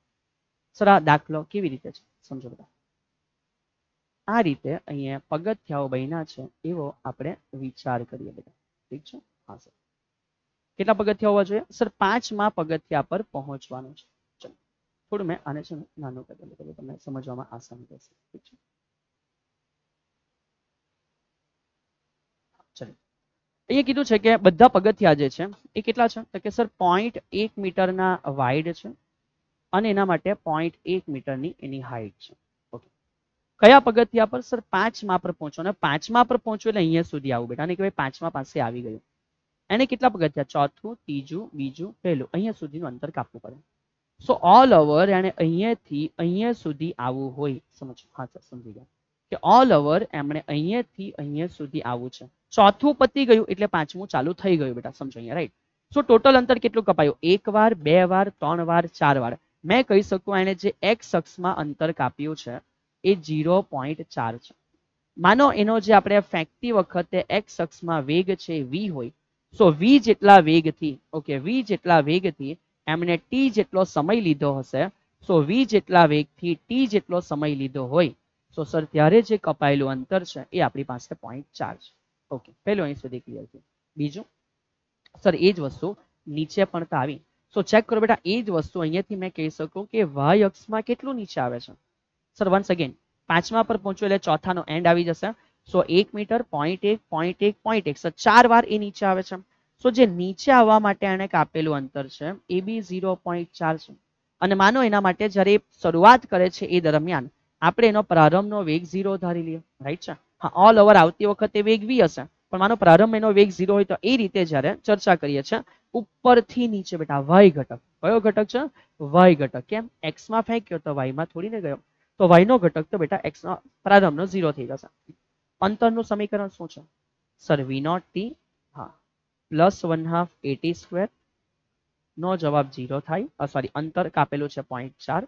સર આ દાખલો કેવી રીતે છે સમજો બધા આ રીતે અહીંયા પગથિયાઓ બન્યા છે એવો આપણે વિચાર કરીએ બધા ઠીક છે હા સર કેટલા પગથિયા હોવા જોઈએ સર પાંચમા પગથિયા પર પહોંચવાનું છે ચલો થોડું મેં આને છે નાનું કરી તમને સમજવામાં આસાની થશે ઠીક છે ચલો અહીંયા કીધું છે કે બધા પગથિયા જે છે એ કેટલા છે તો કે સર પોઈન્ટ એક મીટરના વાઇડ છે અને એના માટે પોઈન્ટ એક મીટરની એની હાઇટ છે કયા પગથિયા પર સર પાંચમા પર પહોંચો અને પાંચમા પર પહોંચો એટલે અહીંયા સુધી આવું બેટા ને કે ભાઈ પાંચમા પાસે આવી ગયું એને કેટલા પગથિયા ચોથું ત્રીજું બીજું પહેલું અહીંયા સુધીનું અંતર કાપવું પડે સો ઓલ ઓવર એને અહીંયાથી અહીંયા સુધી આવવું હોય સમજ હા સમજી ગયા કે ઓલ ઓવર એમણે અહીંયાથી અહીંયા સુધી આવવું છે ચોથું પતી ગયું એટલે પાંચમું ચાલુ થઈ ગયું બેટા સમજો અહીંયા રાઈટ સો ટોટલ અંતર કેટલું કપાયું એક વાર બે વાર ત્રણ વાર ચાર વાર મેં કહી શકું એને જે એક્સ અક્ષમાં અંતર કાપ્યું છે એ ઝીરો ચાર છે માનો એનો જે આપણે ફેંકતી વખતે એક્સ અક્ષમાં વેગ છે વી હોય સો વી જેટલા વેગથી ઓકે વી જેટલા વેગથી એમણે ટી જેટલો સમય લીધો હશે સો વી જેટલા વેગથી ટી જેટલો સમય લીધો હોય સો સર ત્યારે જે કપાયેલું અંતર છે એ આપણી પાસે પોઈન્ટ ચાર છે ઓકે પહેલું અહીં સુધી ક્લિયર છે બીજું સર એ જ વસ્તુ નીચે પણ તો આવી સો ચેક કરો બેટા એ જ વસ્તુ અહીંયાથી મેં કહી શકું કે વાય અક્ષમાં કેટલું નીચે આવે છે સર વન્સ અગેન પાંચમા પર પહોંચ્યો એટલે ચોથાનો એન્ડ આવી જશે સો એક મીટર પોઈન્ટ એક પોઈન્ટ એક પોઈન્ટ એક સર ચાર વાર એ નીચે આવે છે સો જે નીચે આવવા માટે એને કાપેલું અંતર છે એ બી ઝીરો પોઈન્ટ ચાર છે અને માનો એના માટે જ્યારે શરૂઆત કરે છે એ દરમિયાન આપણે એનો પ્રારંભનો વેગ ઝીરો ધારી લઈએ રાઈટ છે હા ઓલ ઓવર આવતી વખતે વેગ વી હશે પણ માનો પ્રારંભ એનો વેગ ઝીરો હોય તો એ રીતે જ્યારે ચર્ચા કરીએ છીએ ઉપરથી નીચે બેટા વાય ઘટક કયો ઘટક છે વાય ઘટક કેમ એક્સ માં ફેંક્યો તો વાયમાં માં થોડી ને ગયો તો વાય નો ઘટક તો બેટા એક્સ નો પ્રારંભનો ઝીરો થઈ જશે અંતરનું સમીકરણ શું છે સર વી નોટ ટી હા plus one half a t square નો જવાબ ઝીરો થાય સોરી અંતર કાપેલું છે પોઈન્ટ ચાર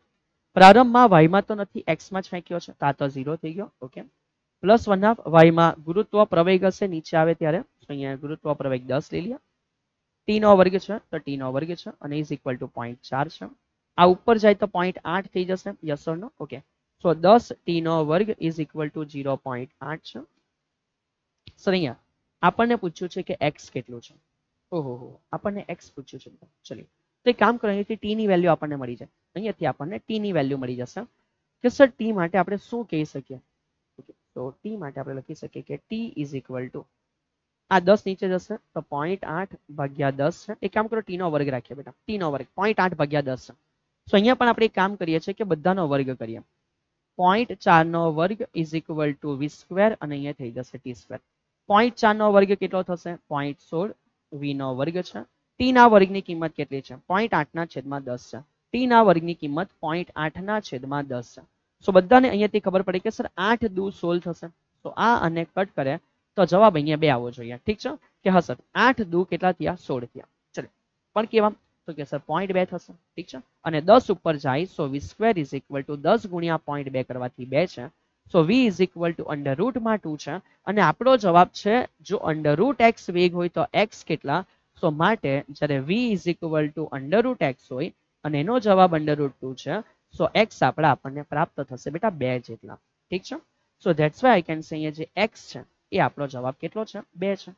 પ્રારંભમાં વાયમાં તો નથી એક્સમાં જ ફેંક્યો છે તા તો ઝીરો થઈ ગયો ઓકે પ્લસ વન હાફ વાયમાં ગુરુત્વ પ્રવેગ હશે નીચે આવે ત્યારે અહીંયા ગુરુત્વ પ્રવેગ દસ લઈ લ્યા ટી નો વર્ગ છે તો ટી નો વર્ગ છે અને ઇઝ ઇક્વલ ટુ પોઈન્ટ ચાર છે આ ઉપર જાય તો પોઈન્ટ આઠ થઈ જશે યસર નો ઓકે સો દસ ટી નો વર્ગ is equal to zero point આઠ છે સર અહીંયા આપણને પૂછ્યું છે કે એક્સ કેટલું છે ઓહો હો આપણને એક્સ પૂછ્યું છે ચલી તો એક કામ કરો અહીંથી ટી ની વેલ્યુ આપણને મળી જાય અહીંયાથી આપણને ટી ની વેલ્યુ મળી જશે કે સર ટી માટે આપણે શું કહી શકીએ તો ટી માટે આપણે લખી શકીએ કે ટી ઇઝ ઇક્વલ ટુ આ દસ નીચે જશે તો પોઈન્ટ ભાગ્યા દસ છે એક કામ કરો ટી નો વર્ગ રાખીએ બેટા ટી નો વર્ગ પોઈન્ટ ભાગ્યા દસ છે સો અહીંયા પણ આપણે એક કામ કરીએ છીએ કે બધાનો વર્ગ કરીએ પોઈન્ટ નો વર્ગ is equal to v square અને અહીંયા થઈ જશે ટી સ્ક્વેર પોઈન્ટ ચાર નો વર્ગ કેટલો થશે પોઈન્ટ સોળ વી નો વર્ગ છે ટી ના વર્ગની કિંમત કેટલી છે પોઈન્ટ આઠ ના છેદમાં દસ છે ટી ના વર્ગની કિંમત પોઈન્ટ આઠ ના છેદમાં દસ છે સો બધાને અહીંયાથી ખબર પડી કે સર આઠ દુ સોલ થશે તો આ અને કટ કરે તો જવાબ અહીંયા બે આવવો જોઈએ ઠીક છે કે હા સર આઠ દુ કેટલા થયા સોળ થયા ચલો પણ કેવા તો કે સર પોઈન્ટ બે થશે ઠીક છે અને દસ ઉપર જાય so v square is equal to દસ ગુણ્યા પોઈન્ટ બે કરવાથી બે છે so v is equal to under રૂટમાં ટુ છે અને આપણો જવાબ છે જો અંડર રૂટ એક્સ વેગ હોય તો એક્સ કેટલા સો માટે જ્યારે v is equal to under root x હોય અને એનો જવાબ અંડર રૂટ ટુ છે સો એક્સ આપણા આપણને પ્રાપ્ત થશે બેટા બે જેટલા ઠીક છે so that's why I can say અહીંયા જે એક્સ છે એ આપણો જવાબ કેટલો છે બે છે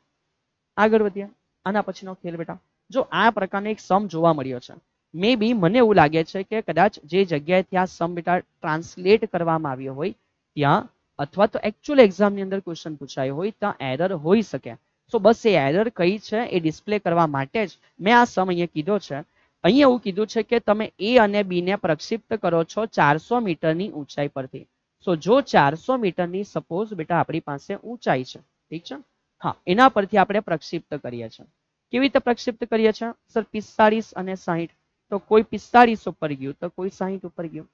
આગળ વધીએ આના પછીનો ખેલ બેટા જો આ પ્રકારનો એક સમ જોવા મળ્યો છે મે બી મને એવું લાગે છે કે કદાચ જે જગ્યાએથી આ સમ બેટા ટ્રાન્સલેટ કરવામાં આવ્યો હોય ત્યાં અથવા તો એક્ચ્યુઅલ એક્ઝામની અંદર ક્વેશ્ચન પૂછાયો હોય ત્યાં એરર હોઈ શકે સો બસ એ એરર કઈ છે એ ડિસ્પ્લે કરવા માટે જ મેં આ સમ અહીંયા કીધો છે અહીંયા એવું કીધું છે કે તમે એ અને બી ને પ્રક્ષિપ્ત કરો છો ચારસો મીટરની ઊંચાઈ પરથી સો જો ચારસો મીટરની સપોઝ બેટા આપણી પાસે ઊંચાઈ છે ઠીક છે હા એના પરથી આપણે પ્રક્ષિપ્ત કરીએ છીએ કેવી રીતે પ્રક્ષિપ્ત કરીએ છીએ સર પિસ્તાળીસ અને સાહીઠ તો કોઈ પિસ્તાળીસ ઉપર ગયું તો કોઈ સાહીઠ ઉપર ગયું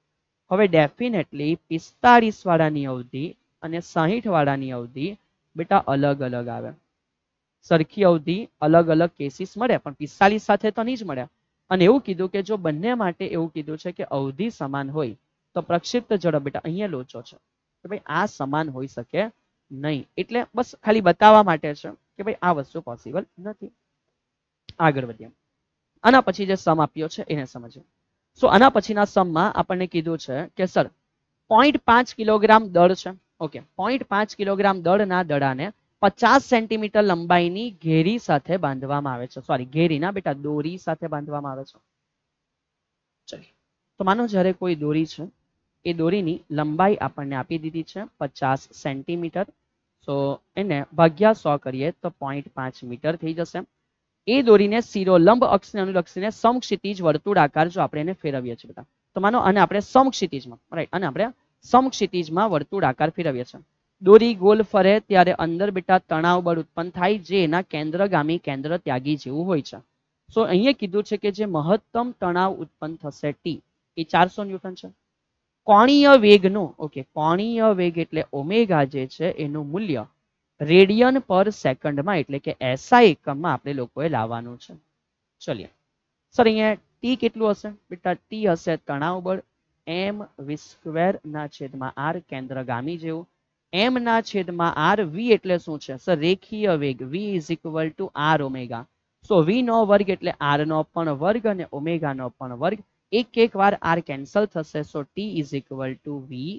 હવે ડેફિનેટલી પિસ્તાળીસ વાળાની અવધિ અને સાહીઠ વાળાની અવધિ બેટા અલગ અલગ આવે સરખી અવધિ અલગ અલગ કેસીસ મળે પણ પિસ્તાલીસ સાથે તો નહીં જ મળ્યા અને એવું કીધું કે જો બંને માટે એવું કીધું છે કે અવધિ સમાન હોય તો પ્રક્ષિપ્ત ઝડપ બેટા અહીંયા લોચો છે કે ભાઈ આ સમાન હોઈ શકે નહીં એટલે બસ ખાલી બતાવવા માટે છે કે ભાઈ આ વસ્તુ પોસિબલ નથી આગળ વધીએ આના પછી જે સમ આપ્યો છે એને સમજીએ સો આના પછીના સમમાં આપણને કીધું છે કે સર પોઈન્ટ પાંચ કિલોગ્રામ દળ છે ઓકે પોઈન્ટ પાંચ કિલોગ્રામ દળના દડાને પચાસ સેન્ટીમીટર લંબાઈની ઘેરી સાથે બાંધવામાં આવે છે સોરી ઘેરી ના બેટા દોરી સાથે બાંધવામાં આવે છે તો માનો જ્યારે કોઈ દોરી છે એ દોરીની લંબાઈ આપણને આપી દીધી છે પચાસ સેન્ટીમીટર તો એને ભાગ્યા સો કરીએ તો પોઈન્ટ પાંચ મીટર થઈ જશે એ દોરીને શીરો લંબ અક્ષને અનુલક્ષીને સમક્ષિતિજ વર્તુળ વર્તુળાકાર જો આપણે એને ફેરવીએ છીએ બેટા તો માનો અને આપણે સમક્ષિતિજમાં રાઈટ અને આપણે સમક્ષિતિજમાં વર્તુળ આકાર ફેરવીએ છીએ દોરી ગોલ ફરે ત્યારે અંદર બેટા તણાવ બળ ઉત્પન્ન થાય જે એના કેન્દ્રગામી કેન્દ્ર ત્યાગી જેવું હોય છે સો અહીંયા કીધું છે કે જે મહત્તમ તણાવ ઉત્પન્ન થશે ટી એ ચારસો ન્યૂટન છે કોણીય વેગનો ઓકે કોણીય વેગ એટલે ઓમેગા જે છે એનું મૂલ્ય રેડિયન પર સેકન્ડમાં એટલે કે એસઆ એકમમાં આપણે લોકોએ લાવવાનું છે ચલીએ સર અહીંયા ટી કેટલું હશે બેટા ટી હશે તણાવ બળ એમ વી ના છેદમાં આર કેન્દ્રગામી જેવું એમ ના છેદમાં આર વી એટલે શું છે સર રેખીય વેગ v is equal to r omega so v નો વર્ગ એટલે આર નો પણ વર્ગ અને ઓમેગા નો પણ વર્ગ એક એક વાર આર કેન્સલ થશે so t is equal to v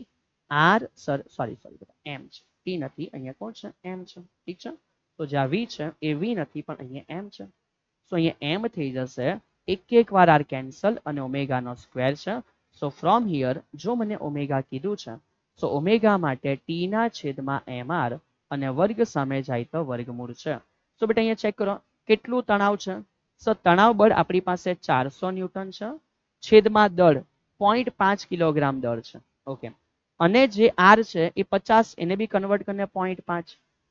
r sir sorry sorry એમ છે ટી નથી અહીંયા કોણ છે એમ છે ઠીક છે તો જ્યાં વી છે એ વી નથી પણ અહીંયા એમ છે સો અહીંયા એમ થઈ જશે એક એક વાર આર કેન્સલ અને ઓમેગાનો સ્ક્વેર છે સો ફ્રોમ હિયર જો મને ઓમેગા કીધું છે સો ઓમેગા માટે ટી ના છેદમાં એમઆર અને વર્ગ સામે જાય તો વર્ગમૂળ છે સો બેટા અહીંયા ચેક કરો કેટલું તણાવ છે તણાવ બળ આપણી પાસે ચારસો ન્યૂટન છે છેદમાં દળ પોઈન્ટ કિલોગ્રામ દળ છે ઓકે અને જે આર છે એ પચાસ એને બી કન્વર્ટ કરીને પોઈન્ટ પાંચ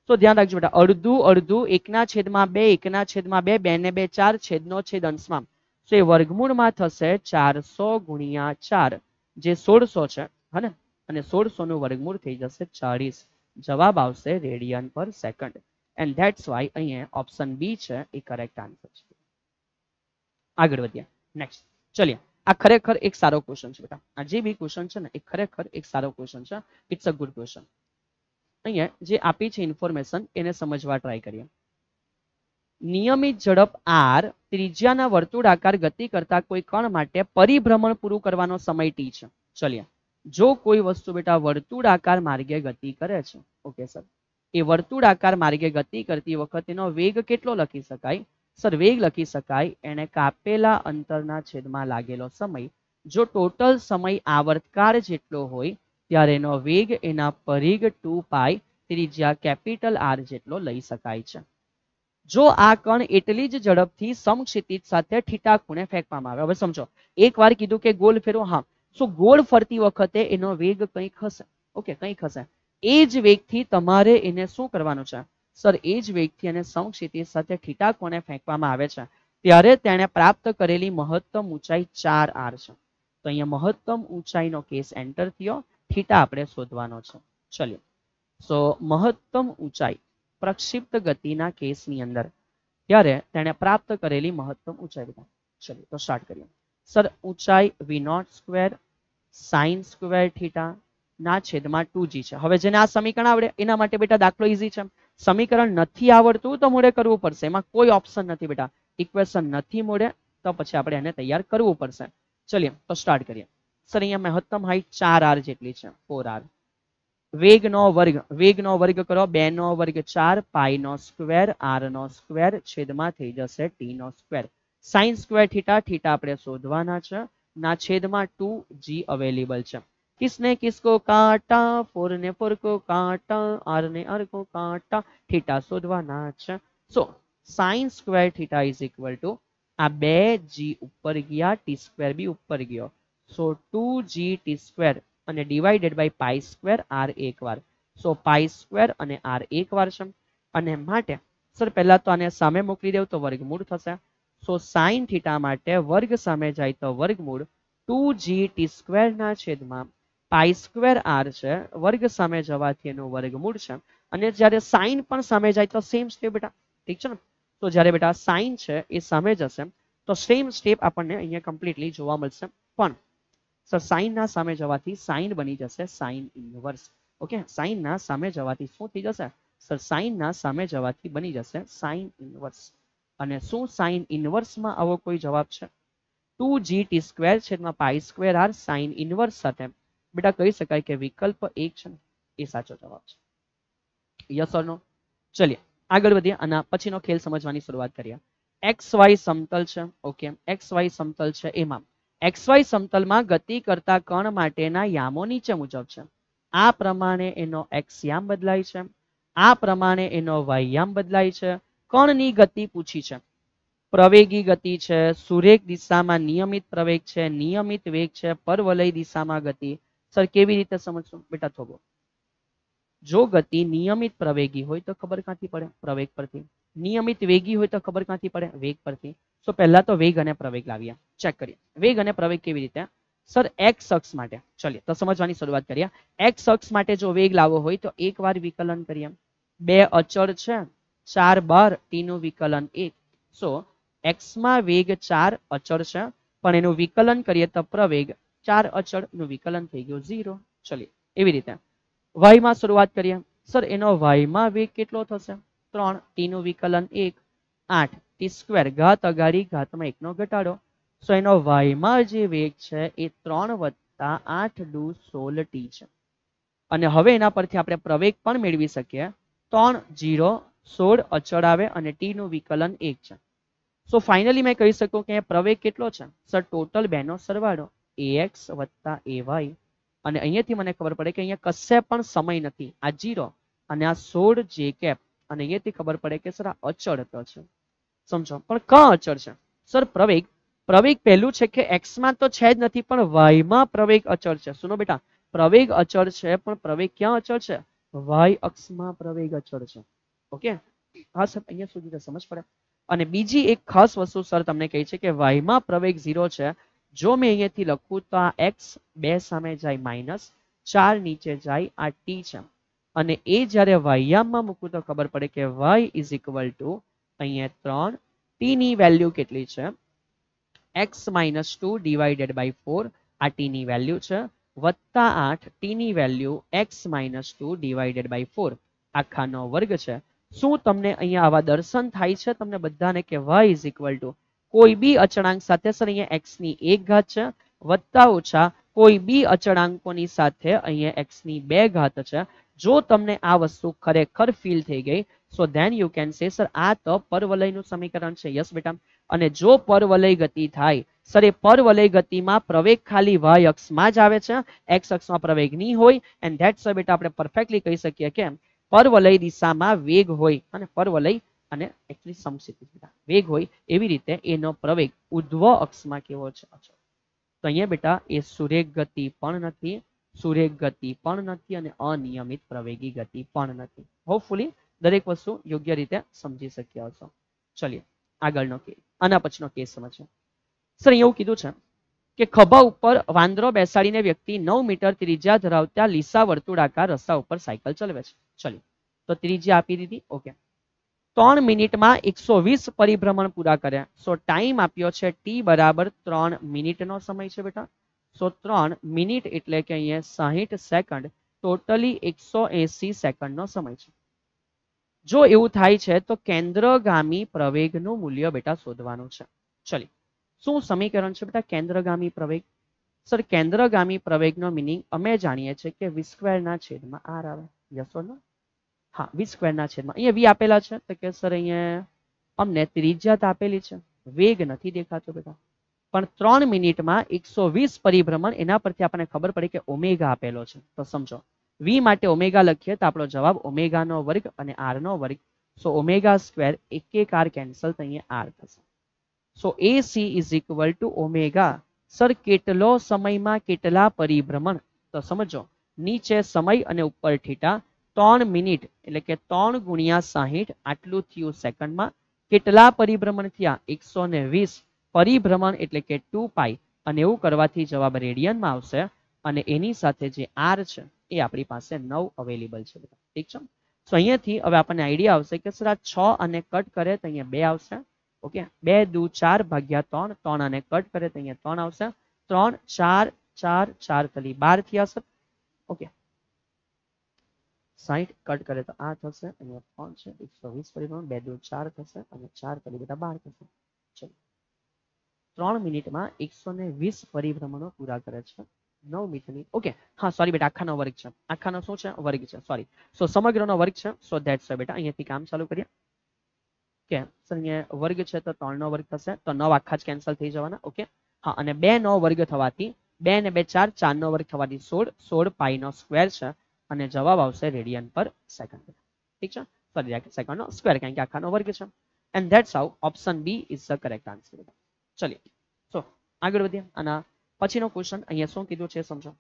તો ધ્યાન રાખજો બેટા અડધું અડધું એકના છેદમાં બે એકના છેદમાં બે બે ને બે ચાર છેદનો છેદ અંશમાં તો એ વર્ગમૂળમાં થશે ચારસો ગુણ્યા ચાર જે સોળસો છે હા ને અને સોળસોનું વર્ગમૂળ થઈ જશે ચાળીસ જવાબ આવશે રેડિયન પર સેકન્ડ એન્ડ ધેટ્સ વાય અહીંયા ઓપ્શન બી છે એ કરેક્ટ આન્સર છે આગળ વધીએ નેક્સ્ટ ચલીએ આ ખરેખર એક સારો ક્વેશ્ચન છે બેટા આ જે બી ક્વેશ્ચન છે ને એ ખરેખર એક સારો ક્વેશ્ચન છે ઇટ્સ અ ગુડ ક્વેશ્ચન અહીંયા જે આપી છે ઇન્ફોર્મેશન એને સમજવા ટ્રાય કરીએ નિયમિત ઝડપ r ત્રિજ્યાના વર્તુળાકાર ગતિ કરતા કોઈ કણ માટે પરિભ્રમણ પૂરું કરવાનો સમય ટી છે ચલીએ જો કોઈ વસ્તુ બેટા વર્તુળ આકાર માર્ગે ગતિ કરે છે ઓકે સર એ વર્તુળાકાર માર્ગે ગતિ કરતી વખતે એનો વેગ કેટલો લખી શકાય સર વેગ લખી શકાય એને કાપેલા અંતરના છેદમાં લાગેલો સમય જો ટોટલ સમય આવર્તકાર જેટલો હોય ત્યારે એનો વેગ એના પરિઘ ટુ પાય ત્રિજ્યા કેપિટલ આર જેટલો લઈ શકાય છે જો આ કણ એટલી જ ઝડપથી સમક્ષિત સાથે ઠીટા ખૂણે ફેંકવામાં આવે હવે સમજો એક વાર કીધું કે ગોલ ફેરો હા સો ગોળ ફરતી વખતે એનો વેગ કંઈક હશે ઓકે કંઈક હશે એ જ વેગથી તમારે એને શું કરવાનું છે સર એ જ વેગથી અને સમક્ષિતિ સાથે થીટા કોણે ફેંકવામાં આવે છે ત્યારે તેણે પ્રાપ્ત કરેલી મહત્તમ ઊંચાઈ ચાર આર છે તો અહીંયા મહત્તમ ઊંચાઈનો કેસ એન્ટર થયો થીટા આપણે શોધવાનો છે ચલીએ સો મહત્તમ ઊંચાઈ પ્રક્ષિપ્ત ગતિના કેસની અંદર ત્યારે તેણે પ્રાપ્ત કરેલી મહત્તમ ઊંચાઈ ચલો તો સ્ટાર્ટ કરીએ સર ઊંચાઈ v nought square sine square theta ના છેદમાં ટુ છે હવે જેને આ સમીકરણ આવડે એના માટે બેટા દાખલો ઈઝી છે સમીકરણ નથી આવડતું તો મોડે કરવું પડશે એમાં કોઈ ઓપ્શન નથી બેટા ઇક્વેશન નથી મોડે તો પછી આપણે એને તૈયાર કરવું પડશે ચલીએ તો સ્ટાર્ટ કરીએ સર અહીંયા મહત્તમ હાઈટ ચાર આર જેટલી છે ફોર આર વેગનો વર્ગ વેગનો વર્ગ કરો બે નો વર્ગ ચાર પાઈ નો સ્ક્વેર આર નો સ્ક્વેર છેદમાં થઈ જશે ટી નો square sine square theta theta આપણે શોધવાના છે ના છેદમાં ટુ જી અવેલેબલ છે કિસને કિસકો કાંટા ફોર ને ફોર કો કાંટા આર ને આર કો કાંટા થીટા શોધવાના છે so sine square theta is equal to આ બે જી ઉપર ગયા ટી સ્ક્વેર બી ઉપર ગયો so two g t square અને divided by pi square r એકવાર સો પાઈ સ્ક્વેર અને આર એકવાર છે અને માટે સર પહેલા તો આને સામે મોકલી દેવ તો વર્ગમૂળ થશે સો સાઈન થીટા માટે વર્ગ સામે જાય તો વર્ગમૂળ ટુ જી ટી સ્ક્વેરના છેદમાં પાઈ સ્ક્વેર આર છે વર્ગ સામે જવાથી એનું વર્ગમૂળ છે અને જ્યારે સાઈન પણ સામે જાય તો સેમ સ્ટેપ બેટા ઠીક છે ને તો જ્યારે બેટા સાઈન છે એ સામે જશે તો સેમ સ્ટેપ આપણને અહીંયા કમ્પ્લીટલી જોવા મળશે પણ સર સાઈનના સામે જવાથી સાઈન બની જશે સાઈન ઇન્વર્સ ઓકે સાઈનના સામે જવાથી શું થઈ જશે સર સાઈનના સામે જવાથી બની જશે સાઈન ઇન્વર્સ અને શું સાઇન ઇન્વર્સમાં આવો કોઈ જવાબ છે ટુ જી ટી સ્કવેર છેદમાં pi square r sine inverse સાથે બેટા કહી શકાય કે વિકલ્પ એક છે એ સાચો જવાબ છે યસ ઓર નો ચલીએ આગળ વધીએ અને પછીનો ખેલ સમજવાની શરૂઆત કરીએ એક્સ વાય સમતલ છે ઓકે એક્સ વાય સમતલ છે એમાં એક્સ વાય સમતલમાં ગતિ કરતા કણ માટેના યામો નીચે મુજબ છે આ પ્રમાણે એનો એક્સ યામ બદલાય છે આ પ્રમાણે એનો વાય યામ બદલાય છે કણની ગતિ પૂછી છે પ્રવેગી ગતિ છે સુરેખ દિશામાં નિયમિત પ્રવેગ છે નિયમિત વેગ છે પરવલય દિશામાં ગતિ સર કેવી રીતે સમજશું બેટા થોગો જો ગતિ નિયમિત પ્રવેગી હોય તો ખબર ક્યાંથી પડે પ્રવેગ પરથી નિયમિત વેગી હોય તો ખબર ક્યાંથી પડે વેગ પરથી સો પહેલા તો વેગ અને પ્રવેગ લાવીએ ચેક કરીએ વેગ અને પ્રવેગ કેવી રીતે સર એક્સ અક્ષ માટે ચલીએ તો સમજવાની શરૂઆત કરીએ એક્સ અક્ષ માટે જો વેગ લાવવો હોય તો એકવાર વિકલન કરીએ બે અચળ છે ચાર બાર ટીનું વિકલન એક સો એક્સમાં વેગ ચાર અચળ છે પણ એનું વિકલન કરીએ તો પ્રવેગ ચાર અચળનું વિકલન થઈ ગયું ઝીરો ચલીએ એવી રીતે વાયમાં શરૂઆત કરીએ સર એનો વાયમાં વેગ કેટલો થશે ત્રણ ટીનું વિકલન એક આઠ ટી સ્ક્વેર ઘાત અગાડી ઘાતમાં એકનો ઘટાડો સો એનો વાયમાં જે વેગ છે એ ત્રણ વત્તા આઠ ડુ સોળ ટી છે અને હવે એના પરથી આપણે પ્રવેગ પણ મેળવી શકીએ ત્રણ ઝીરો સોળ અચળ આવે અને ટી નું વિકલન એક છે સો ફાઇનલી મેં કહી શકું કે પ્રવેગ કેટલો છે સર ટોટલ બેનો સરવાળો એક્સ વત્તા એવાય અને અહીંયાથી મને ખબર પડે કે અહીંયા કશે પણ સમય નથી આ જીરો અને આ સોળ જે કેપ અને અહીંયાથી ખબર પડે કે સર આ અચળ તો છે સમજો પણ ક અચળ છે સર પ્રવેગ પ્રવેગ પહેલું છે કે એક્સ માં તો છે જ નથી પણ વાયમાં પ્રવેગ અચળ છે સુનો બેટા પ્રવેગ અચળ છે પણ પ્રવેગ ક્યાં અચળ છે વાય અક્ષમાં પ્રવેગ અચળ છે ઓકે હા સર અહીંયા સુધી સમજ પડે અને બીજી એક ખાસ વસ્તુ સર તમને કહે છે કે વાયમાં પ્રવેગ ઝીરો છે જો મેં અહીંયાથી લખું તો આ એક્સ બે સામે જાય માઇનસ ચાર નીચે જાય આ ટી છે અને એ જ્યારે વાયામમાં મૂકું તો ખબર પડે કે વાય ઇઝ ઇક્વલ ટુ અહીંયા ત્રણ ટીની વેલ્યુ કેટલી છે x minus two divided by four આ ટી ની વેલ્યુ છે વત્તા આઠ ટીની value x minus two divided by four આખાનો વર્ગ છે શું તમને અહીંયા આવા દર્શન થાય છે તમને બધાને કે ઇઝ ઇક્વલ ટુ કોઈ બી અચળાંક સાથે સર અહીંયા એક્સ ની એક ઘાત છે વત્તા ઓછા કોઈ બી અચળાંકોની સાથે અહીંયા એક્સ ની બે ઘાત છે જો તમને આ વસ્તુ ખરેખર ફીલ થઈ ગઈ so then you can say sir આ તો પરવલયનું સમીકરણ છે યસ બેટા અને જો પરવલય ગતિ થાય સર એ પરવલય ગતિમાં પ્રવેગ ખાલી વાય અક્ષમાં જ આવે છે x અક્ષમાં પ્રવેગ નહીં હોય એન્ડ ધેટ સર બેટા આપણે પરફેક્ટલી કહી શકીએ કેમ પરવલય દિશામાં વેગ હોય અને પરવલય અને એકચુઅલી સમક્ષિતિ વેગ હોય એવી રીતે એનો પ્રવેગ ઉદ્ધવ અક્ષમાં કેવો છે તો અહીંયા બેટા એ સુરેખ ગતિ પણ નથી સુરેખ ગતિ પણ નથી અને અનિયમિત પ્રવેગી ગતિ પણ નથી હોપફુલી દરેક વસ્તુ યોગ્ય રીતે સમજી શક્યા હશો ચલીએ આગળનો કેસ આના પછીનો કેસ સમજીએ સર અહીંયા એવું કીધું છે કે ખભા ઉપર વાંદરો બેસાડીને વ્યક્તિ નવ મીટર ત્રિજ્યા ધરાવતા લીસા વર્તુળાકાર રસ્તા ઉપર સાયકલ ચલાવે છે ચલી તો ત્રીજી આપી દીધી ઓકે ત્રણ મિનિટમાં એકસો પરિભ્રમણ પૂરા કર્યા સો ટાઈમ આપ્યો છે ટી બરાબર ત્રણ મિનિટનો સમય છે બેટા સો ત્રણ મિનિટ એટલે કે અહીંયા સાહીઠ સેકન્ડ ટોટલી એકસો એસી સેકન્ડનો સમય છે જો એવું થાય છે તો કેન્દ્રગામી પ્રવેગનું મૂલ્ય બેટા શોધવાનું છે ચલી શું સમીકરણ છે બેટા કેન્દ્રગામી પ્રવેગ સર કેન્દ્રગામી પ્રવેગનો મિનિંગ અમે જાણીએ છીએ કે વી સ્ક્વેરના છેદમાં આર આવે યસ ઓર હા વી સ્ક્વેરના છેદમાં અહીંયા વી આપેલા છે તો કે સર અહીંયા અમને ત્રિજ્યાત આપેલી છે વેગ નથી દેખાતો બેટા પણ ત્રણ મિનિટમાં એકસો વીસ પરિભ્રમણ એના પરથી આપણને ખબર પડી કે ઓમેગા આપેલો છે તો સમજો વી માટે ઓમેગા લખીએ તો આપણો જવાબ ઓમેગાનો વર્ગ અને આરનો વર્ગ સો ઓમેગા સ્ક્વેર એક એક આર કેન્સલ તો અહીંયા આર થશે so a c is equal to omega sir કેટલો સમયમાં કેટલા પરિભ્રમણ તો સમજો નીચે સમય અને ઉપર થીટા ત્રણ મિનિટ એટલે કે ત્રણ ગુણ્યા સાહીઠ આટલું થયું સેકન્ડમાં કેટલા પરિભ્રમણ થયા એકસો ને વીસ પરિભ્રમણ એટલે કે ટુ પાઈ અને એવું કરવાથી જવાબ રેડિયનમાં આવશે અને એની સાથે જે આર છે એ આપણી પાસે નવ અવેલેબલ છે બધા ઠીક છે તો અહીંયાથી હવે આપણને આઈડિયા આવશે કે સર આ છ અને કટ કરે તો અહીંયા બે આવશે ઓકે બે દુ ચાર ભાગ્યા ત્રણ ત્રણ અને કટ કરે તો અહીંયા ત્રણ આવશે ત્રણ ચાર ચાર ચાર થલી બાર થયા સર ઓકે સાઈઠ કટ કરે તો આ થશે અહીંયા ત્રણ છે એકસો વીસ પરિમાણ બે દો ચાર થશે અને ચાર કરી બધા બાર થશે ત્રણ મિનિટમાં એકસો ને વીસ પરિભ્રમણો પૂરા કરે છે નવ મિનિટની ઓકે હા સોરી બેટા આખાનો વર્ગ છે આખાનો શું છે વર્ગ છે સોરી સો સમગ્રનો વર્ગ છે સો ધેટ સો બેટા અહીંયાથી કામ ચાલુ કરીએ કે સર અહીંયા વર્ગ છે તો ત્રણનો વર્ગ થશે તો નવ આખા જ કેન્સલ થઈ જવાના ઓકે હા અને બે નો વર્ગ થવાથી બે ને બે ચાર ચાર નો વર્ગ થવાથી સોળ સોળ પાઈ નો સ્ક્વેર છે અને જવાબ આવશે રેડિયન પર સેકન્ડ ઠીક છે સોરી સેકન્ડનો સ્ક્વેર કારણ કે આખાનો વર્ગ છે and that's how option B is the correct answer ચલીએ સો આગળ વધીએ આના પછીનો ક્વેશ્ચન અહીંયા શું કીધું છે સમજો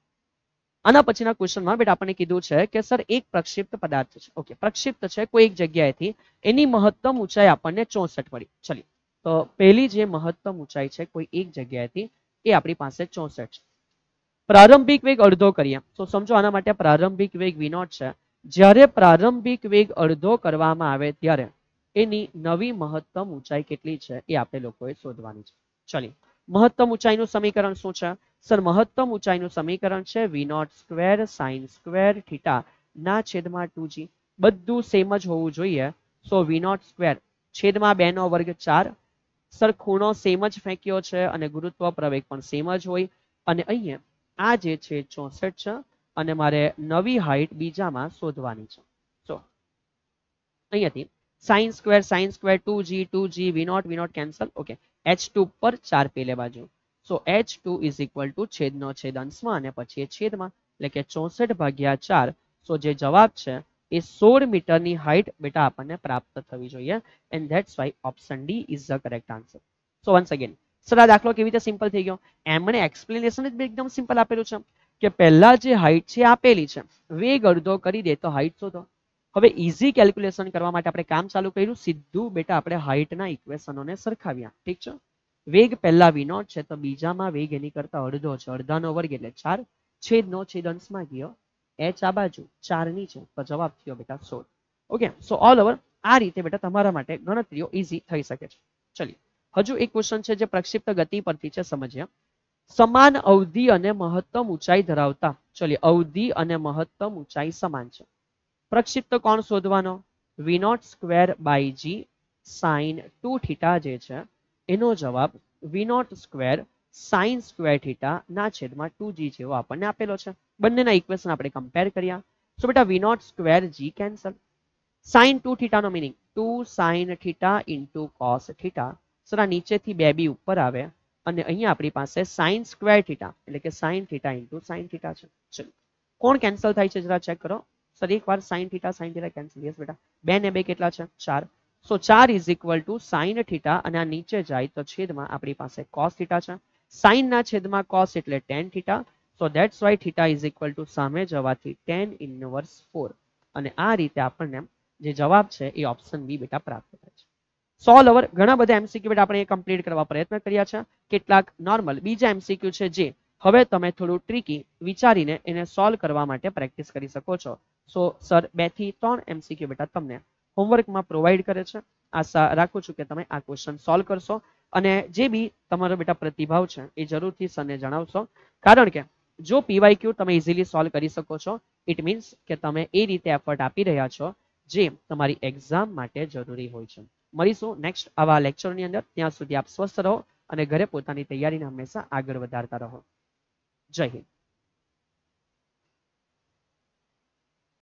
આના પછીના ક્વેશ્ચનમાં બેટા આપણને કીધું છે કે સર એક પ્રક્ષિપ્ત પદાર્થ છે ઓકે પ્રક્ષિપ્ત છે કોઈ એક જગ્યાએથી એની મહત્તમ ઊંચાઈ આપણને ચોસઠ મળી ચલી તો પહેલી જે મહત્તમ ઊંચાઈ છે કોઈ એક જગ્યાએથી એ આપણી પાસે ચોસઠ છે પ્રારંભિક વેગ અડધો કરીએ તો સમજો આના માટે પ્રારંભિક વેગ વિનોટ છે જ્યારે પ્રારંભિક વેગ અડધો કરવામાં આવે ત્યારે એની નવી મહત્તમ ઊંચાઈ કેટલી છે એ આપણે લોકોએ શોધવાની છે ચલી મહત્તમ ઊંચાઈનું સમીકરણ શું છે સર મહત્તમ ઊંચાઈનું સમીકરણ છે v nought square sin square theta ના છેદમાં 2g બધું સેમ જ હોવું જોઈએ સો v નોટ સ્ક્વેર છેદમાં બે નો વર્ગ ચાર સર ખૂણો સેમ જ ફેંક્યો છે અને ગુરુત્વ પ્રવેગ પણ સેમ જ હોય અને અહીંયા આ જે છે ચોસઠ છે અને મારે નવી હાઈટ બીજામાં શોધવાની છે સો અહીંયાથી sine square sine square two g two g v nought cancel okay h two પર ચાર પેલે બાજુ so h two is equal to છેદનો છેદ અંશમાં અને પછી એ છેદમાં એટલે કે ચોસઠ ભાગ્યા ચાર સો જે જવાબ છે એ સોળ મીટરની હાઈટ બેટા આપણને પ્રાપ્ત થવી જોઈએ and that's why option D is the correct answer so once again sir આ દાખલો કેવી રીતે સિમ્પલ થઈ ગયો એમ મને એક્સપ્લેનેશન જ એકદમ સિમ્પલ આપેલું છે કે પહેલા જે હાઈટ છે આપેલી છે વેગ અડધો કરી દે તો હાઈટ શોધો હવે ઇઝી કેલ્ક્યુલેશન કરવા માટે આપણે કામ ચાલુ કર્યું સીધું બેટા આપણે હાઈટના ઇક્વેશનોને સરખાવ્યા ઠીક છે વેગ પહેલા વી છે તો બીજામાં વેગ એની કરતા અડધો છે અડધાનો વર્ગ એટલે ચાર છેદ નો છેદ અંશમાં ગયો એચ આ બાજુ ચારની છે તો જવાબ થયો બેટા સોળ ઓકે સો ઓલ ઓવર આ રીતે બેટા તમારા માટે ગણતરીઓ ઇઝી થઈ શકે છે ચલીએ હજુ એક ક્વેશ્ચન છે જે પ્રક્ષિપ્ત ગતિ પરથી છે સમજ્યા સમાન અવધિ અને મહત્તમ ઊંચાઈ ધરાવતા ચલી અવધિ અને મહત્તમ ઊંચાઈ સમાન છે પ્રક્ષિપ્ત કોણ શોધવાનો v nought square by g sine two theta જે છે એનો જવાબ v nought square sine square theta ના છેદમાં ટુ જી જેવો આપણને આપેલો છે બંનેના ઇક્વેશન આપણે કમ્પેર કર્યા સો બેટા v nought square g cancel sine two થીટાનો meaning two sine theta into cos theta sir નીચેથી બે બી ઉપર આવે અને અહીંયા આપણી પાસે સાઇન સ્ક્વેર થીટા એટલે કે sine theta into sine theta છે ચલો કોણ કેન્સલ થાય છે જરા ચેક કરો સર એકવાર sine theta sine theta cancel yes બેટા બે ને બે કેટલા છે ચાર સો ચાર is equal to sine theta અને આ નીચે જાય તો છેદમાં આપણી પાસે કોસ થીટા છે સાઇન ના છેદમાં કોસ એટલે tan theta so that's why theta is equal to સામે જવાથી ટેન ઇનવર્સ ફોર અને આ રીતે આપણને જે જવાબ છે એ ઓપ્શન બી બેટા પ્રાપ્ત થાય છે સોલ અવર ઘણા બધા એમસીક્યુ બેટા આપણે કમ્પ્લીટ કરવા પ્રયત્ન કર્યા છે કેટલાક નોર્મલ બીજા એમસીક્યુ છે જે હવે તમે થોડું ટ્રીકી વિચારીને એને સોલ્વ કરવા માટે પ્રેક્ટિસ કરી શકો છો સો સર બે થી ત્રણ એમસીક્યુ બેટા તમને હોમવર્કમાં પ્રોવાઈડ કરે છે આશા રાખું છું કે તમે આ ક્વેશ્ચન સોલ્વ કરશો અને જે બી તમારો બેટા પ્રતિભાવ છે એ જરૂરથી સરને જણાવશો કારણ કે જો પીવાયક્યુ તમે ઇઝીલી સોલ્વ કરી શકો છો ઇટ મીન્સ કે તમે એ રીતે એફર્ટ આપી રહ્યા છો જે તમારી એક્ઝામ માટે જરૂરી હોય છે મળીશું નેક્સ્ટ આવા લેક્ચરની અંદર ત્યાં સુધી આપ સ્વસ્થ રહો અને ઘરે પોતાની તૈયારીને હંમેશા આગળ વધારતા રહો જય હિન્દ